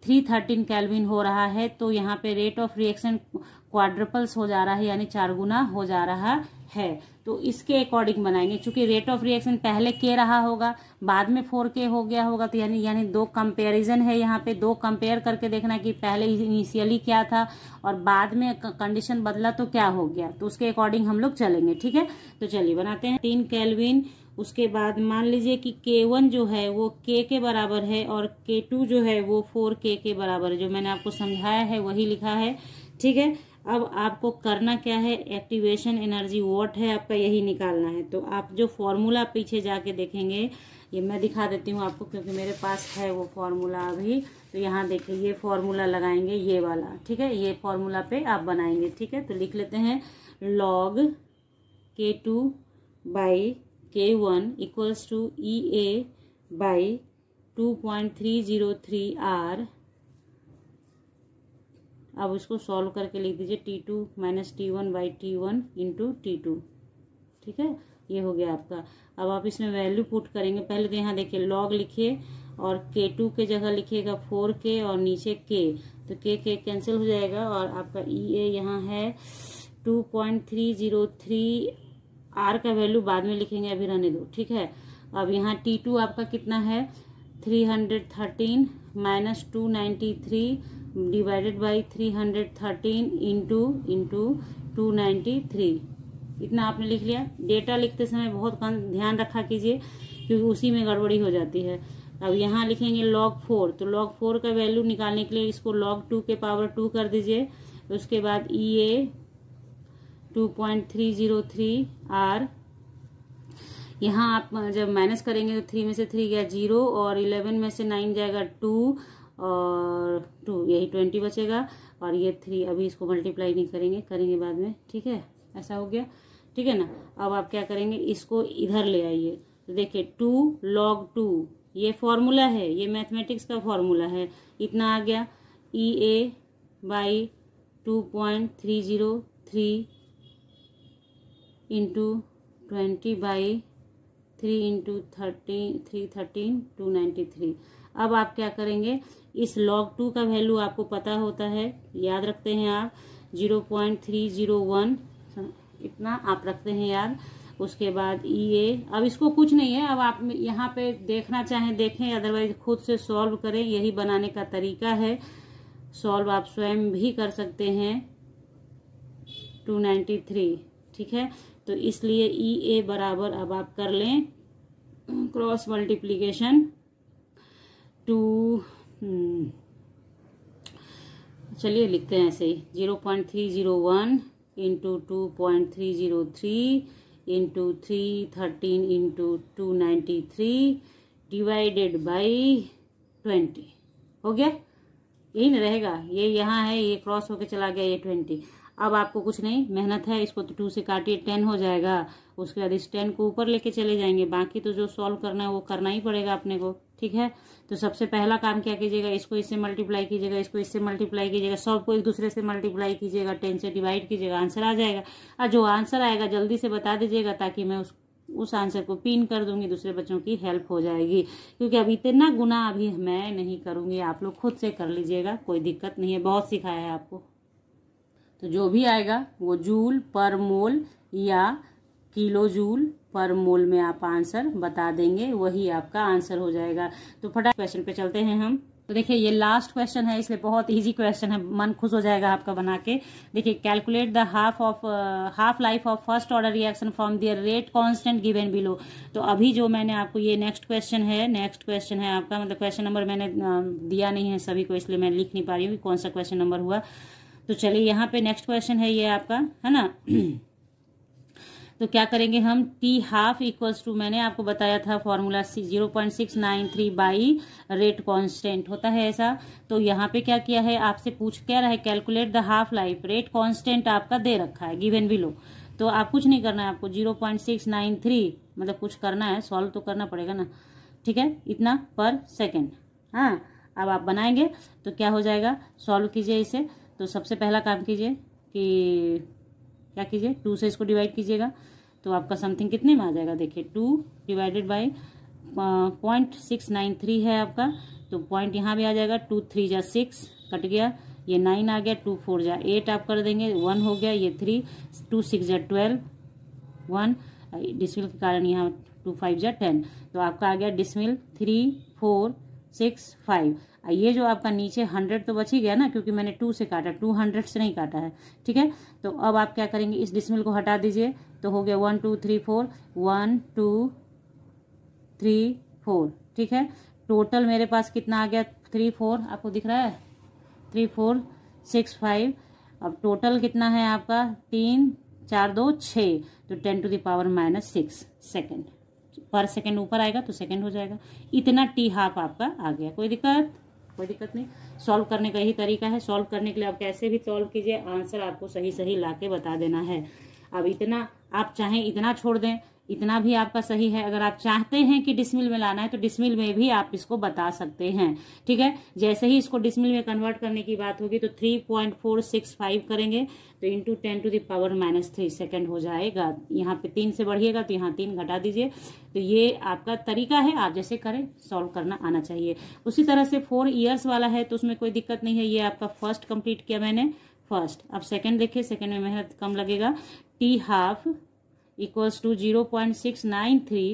थ्री थर्टीन कैलविन हो रहा है तो यहाँ पे रेट ऑफ रिएक्शन क्वाड्रपल्स हो जा रहा है यानी चार गुना हो जा रहा है तो इसके अकॉर्डिंग बनाएंगे क्योंकि रेट ऑफ रिएक्शन पहले के रहा होगा बाद में फोर के हो गया होगा तो यानी यानी दो कंपेरिजन है यहाँ पे दो कंपेयर करके देखना कि पहले इनिशियली क्या था और बाद में कंडीशन बदला तो क्या हो गया तो उसके अकॉर्डिंग हम लोग चलेंगे ठीक है तो चलिए बनाते हैं तीन कैलविन उसके बाद मान लीजिए कि के वन जो है वो के के बराबर है और के टू जो है वो फोर के के बराबर है जो मैंने आपको समझाया है वही लिखा है ठीक है अब आपको करना क्या है एक्टिवेशन एनर्जी वॉट है आपका यही निकालना है तो आप जो फॉर्मूला पीछे जाके देखेंगे ये मैं दिखा देती हूँ आपको क्योंकि मेरे पास है वो फार्मूला अभी तो यहाँ देखिए ये फार्मूला लगाएंगे ये वाला ठीक है ये फार्मूला पे आप बनाएंगे ठीक है तो लिख लेते हैं लॉग के टू बाई के one equals to E A by two point three zero three R अब उसको सॉल्व करके लिख दीजिए T two minus T one by T one into T two ठीक है ये हो गया आपका अब आप इसमें वैल्यू पुट करेंगे पहले तो यहाँ देखिए लॉग लिखिए और के टू के जगह लिखिएगा फोर के और नीचे के तो के के कैंसिल हो जाएगा और आपका ई e ए यहाँ है two point three zero three R का वैल्यू बाद में लिखेंगे अभी रहने दो ठीक है अब यहाँ टी टू आपका कितना है three hundred thirteen minus two ninety three divided by three hundred thirteen into into two ninety three इतना आपने लिख लिया डेटा लिखते समय बहुत कम ध्यान रखा कीजिए क्योंकि उसी में गड़बड़ी हो जाती है अब यहाँ लिखेंगे लॉग फोर तो लॉग फोर का वैल्यू निकालने के लिए इसको लॉग टू के पावर टू कर दीजिए उसके बाद ई e ए 2.303 आर यहाँ आप जब माइनस करेंगे तो थ्री में से थ्री गया जीरो और इलेवन में से नाइन जाएगा टू और टू यही ट्वेंटी बचेगा और ये थ्री अभी इसको मल्टीप्लाई नहीं करेंगे करेंगे बाद में ठीक है ऐसा हो गया ठीक है ना अब आप क्या करेंगे इसको इधर ले आइए तो देखिए टू लॉग टू ये फॉर्मूला है ये मैथमेटिक्स का फॉर्मूला है इतना आ गया E A by two point three zero three into twenty by three into thirteen three thirteen two ninety three अब आप क्या करेंगे इस लॉग टू का वैल्यू आपको पता होता है याद रखते हैं आप zero point three zero one इतना आप रखते हैं याद उसके बाद ई e ए अब इसको कुछ नहीं है अब आप यहाँ पे देखना चाहें देखें अदरवाइज खुद से सॉल्व करें यही बनाने का तरीका है सॉल्व आप स्वयं भी कर सकते हैं टू नाइन्टी थ्री ठीक है तो इसलिए ई e ए बराबर अब आप कर लें क्रॉस मल्टीप्लीकेशन टू चलिए लिखते हैं ऐसे ही zero point three zero one into two point three zero three into three thirteen into two ninety three divided by twenty हो गया यही ना रहेगा ये यहाँ है ये क्रॉस होके चला गया ये ट्वेंटी अब आपको कुछ नहीं मेहनत है इसको तो टू से काटिए टेन हो जाएगा उसके बाद इस टेन को ऊपर लेके चले जाएंगे बाकी तो जो सॉल्व करना है वो करना ही पड़ेगा अपने को ठीक है तो सबसे पहला काम क्या कीजिएगा इसको इससे मल्टीप्लाई कीजिएगा इसको इससे मल्टीप्लाई कीजिएगा सबको एक दूसरे से मल्टीप्लाई कीजिएगा टेन से डिवाइड कीजिएगा आंसर आ जाएगा और जो आंसर आएगा जल्दी से बता दीजिएगा ताकि मैं उस उस आंसर को पिन कर दूंगी दूसरे बच्चों की हेल्प हो जाएगी क्योंकि अभी इतना गुना अभी मैं नहीं करूँगी आप लोग खुद से कर लीजिएगा कोई दिक्कत नहीं है बहुत सिखाया है आपको तो जो भी आएगा वो जूल पर मोल या किलो जूल पर मोल में आप आंसर बता देंगे वही आपका आंसर हो जाएगा तो फटाफट क्वेश्चन पे चलते हैं हम तो देखिए ये लास्ट क्वेश्चन है इसलिए बहुत इजी क्वेश्चन है मन खुश हो जाएगा आपका बना के देखिए calculate the half of half life of first order reaction from their rate constant given below तो अभी जो मैंने आपको ये नेक्स्ट क्वेश्चन है नेक्स्ट क्वेश्चन है आपका मतलब क्वेश्चन नंबर मैंने uh, दिया नहीं है सभी को इसलिए मैं लिख नहीं पा रही हूँ कौन सा क्वेश्चन नंबर हुआ तो चलिए यहाँ पे नेक्स्ट क्वेश्चन है ये आपका है ना (clears throat) तो क्या करेंगे हम टी हाफ इक्वल्स टू मैंने आपको बताया था formula zero point six nine three by rate constant होता है ऐसा तो यहाँ पे क्या किया है आपसे पूछ क्या रहा है calculate the half life rate constant आपका दे रखा है गिवन बिलो तो आप कुछ नहीं करना है आपको zero point six nine three मतलब कुछ करना है सॉल्व तो करना पड़ेगा ना ठीक है इतना पर सेकेंड हाँ अब आप बनाएंगे तो क्या हो जाएगा सॉल्व कीजिए इसे तो सबसे पहला काम कीजिए कि क्या कीजिए टू से इसको डिवाइड कीजिएगा तो आपका समथिंग कितने में आ जाएगा देखिए two divided by point six nine three है आपका तो पॉइंट यहाँ भी आ जाएगा टू थ्री जा सिक्स कट गया ये नाइन आ गया टू फोर जा एट आप कर देंगे वन हो गया ये थ्री टू सिक्स जा ट्वेल्व वन डिसमिल के कारण यहाँ टू फाइव जा टेन तो आपका आ गया decimal three four six five ये जो आपका नीचे हंड्रेड तो बच ही गया ना क्योंकि मैंने टू से काटा टू हंड्रेड से नहीं काटा है ठीक है तो अब आप क्या करेंगे इस डिसमिल को हटा दीजिए तो हो गया one two three four one two three four ठीक है टोटल मेरे पास कितना आ गया थ्री फोर आपको दिख रहा है थ्री फोर सिक्स फाइव अब टोटल कितना है आपका तीन चार दो छः तो ten to the power minus six second पर सेकेंड ऊपर आएगा तो सेकेंड हो जाएगा इतना टी हाफ आपका आ गया कोई दिक्कत कोई दिक्कत नहीं सॉल्व करने का ही तरीका है सॉल्व करने के लिए आप कैसे भी सॉल्व कीजिए आंसर आपको सही सही ला बता देना है अब इतना आप चाहें इतना छोड़ दें इतना भी आपका सही है अगर आप चाहते हैं कि डिसमिल में लाना है तो डिसमिल में भी आप इसको बता सकते हैं ठीक है जैसे ही इसको डिसमिल में कन्वर्ट करने की बात होगी तो three point four six five करेंगे तो into ten to the power minus three second हो जाएगा यहाँ पे तीन से बढ़िएगा तो यहाँ तीन घटा दीजिए तो ये आपका तरीका है आप जैसे करें सॉल्व करना आना चाहिए उसी तरह से फोर ईयर्स वाला है तो उसमें कोई दिक्कत नहीं है ये आपका फर्स्ट कंप्लीट किया मैंने फर्स्ट अब सेकेंड देखिए सेकंड में मेहनत कम लगेगा T half equals to zero point six nine three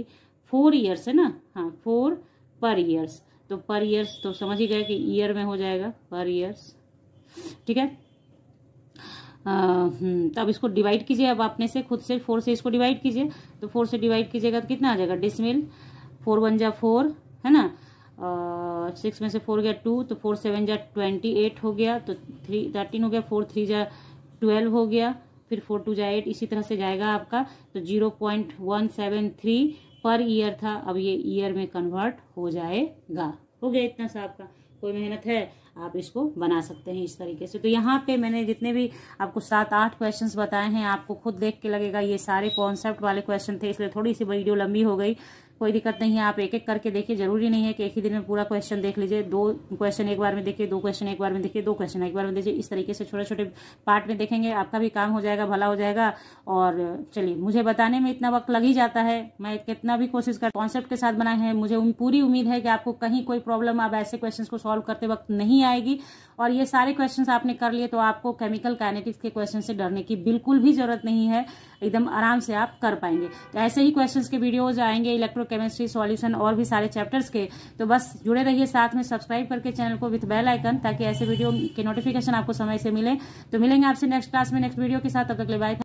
four years है ना हाँ फोर पर ईयर्स तो पर ईयर्स तो समझ ही गए कि ईयर में हो जाएगा पर ईयर्स ठीक है हम्म, तो अब इसको डिवाइड कीजिए अब आपने से खुद से फोर से इसको डिवाइड कीजिए तो फोर से डिवाइड कीजिएगा तो कितना आ जाएगा डिसमिल फोर वन जा फोर है ना सिक्स में से फोर गया टू तो फोर सेवन जा ट्वेंटी एट हो गया तो थ्री थर्टीन हो गया फोर थ्री जा ट्वेल्व हो गया फिर फोर टू जाए एट इसी तरह से जाएगा आपका तो zero point one seven three पर ईयर था अब ये ईयर में कन्वर्ट हो जाएगा हो गया इतना सा आपका कोई मेहनत है आप इसको बना सकते हैं इस तरीके से तो यहाँ पे मैंने जितने भी आपको सात आठ क्वेश्चंस बताए हैं आपको खुद देख के लगेगा ये सारे कॉन्सेप्ट वाले क्वेश्चन थे इसलिए थोड़ी सी वीडियो लंबी हो गई कोई दिक्कत नहीं है आप एक एक करके देखिए जरूरी नहीं है कि एक ही दिन में पूरा क्वेश्चन देख लीजिए दो क्वेश्चन एक बार में देखिए दो क्वेश्चन एक बार में देखिए दो क्वेश्चन एक बार में देखिए इस तरीके से छोटे छोटे पार्ट में देखेंगे आपका भी काम हो जाएगा भला हो जाएगा और चलिए मुझे बताने में इतना वक्त लग ही जाता है मैं कितना भी कोशिश कर कॉन्सेप्ट के साथ बनाए हैं मुझे पूरी उम्मीद है कि आपको कहीं कोई प्रॉब्लम आप ऐसे क्वेश्चन को सॉल्व करते वक्त नहीं आएगी और ये सारे क्वेश्चन आपने कर लिए तो आपको केमिकल काइनेटिक्स के क्वेश्चन से डरने की बिल्कुल भी जरूरत नहीं है एकदम आराम से आप कर पाएंगे तो ऐसे ही क्वेश्चन के वीडियोज आएंगे इलेक्ट्रोकेमिस्ट्री सॉल्यूशन और भी सारे चैप्टर्स के तो बस जुड़े रहिए साथ में सब्सक्राइब करके चैनल को विथ बेल आइकन ताकि ऐसे वीडियो के नोटिफिकेशन आपको समय से मिले तो मिलेंगे आपसे नेक्स्ट क्लास में नेक्स्ट वीडियो के साथ तब तक ले बाय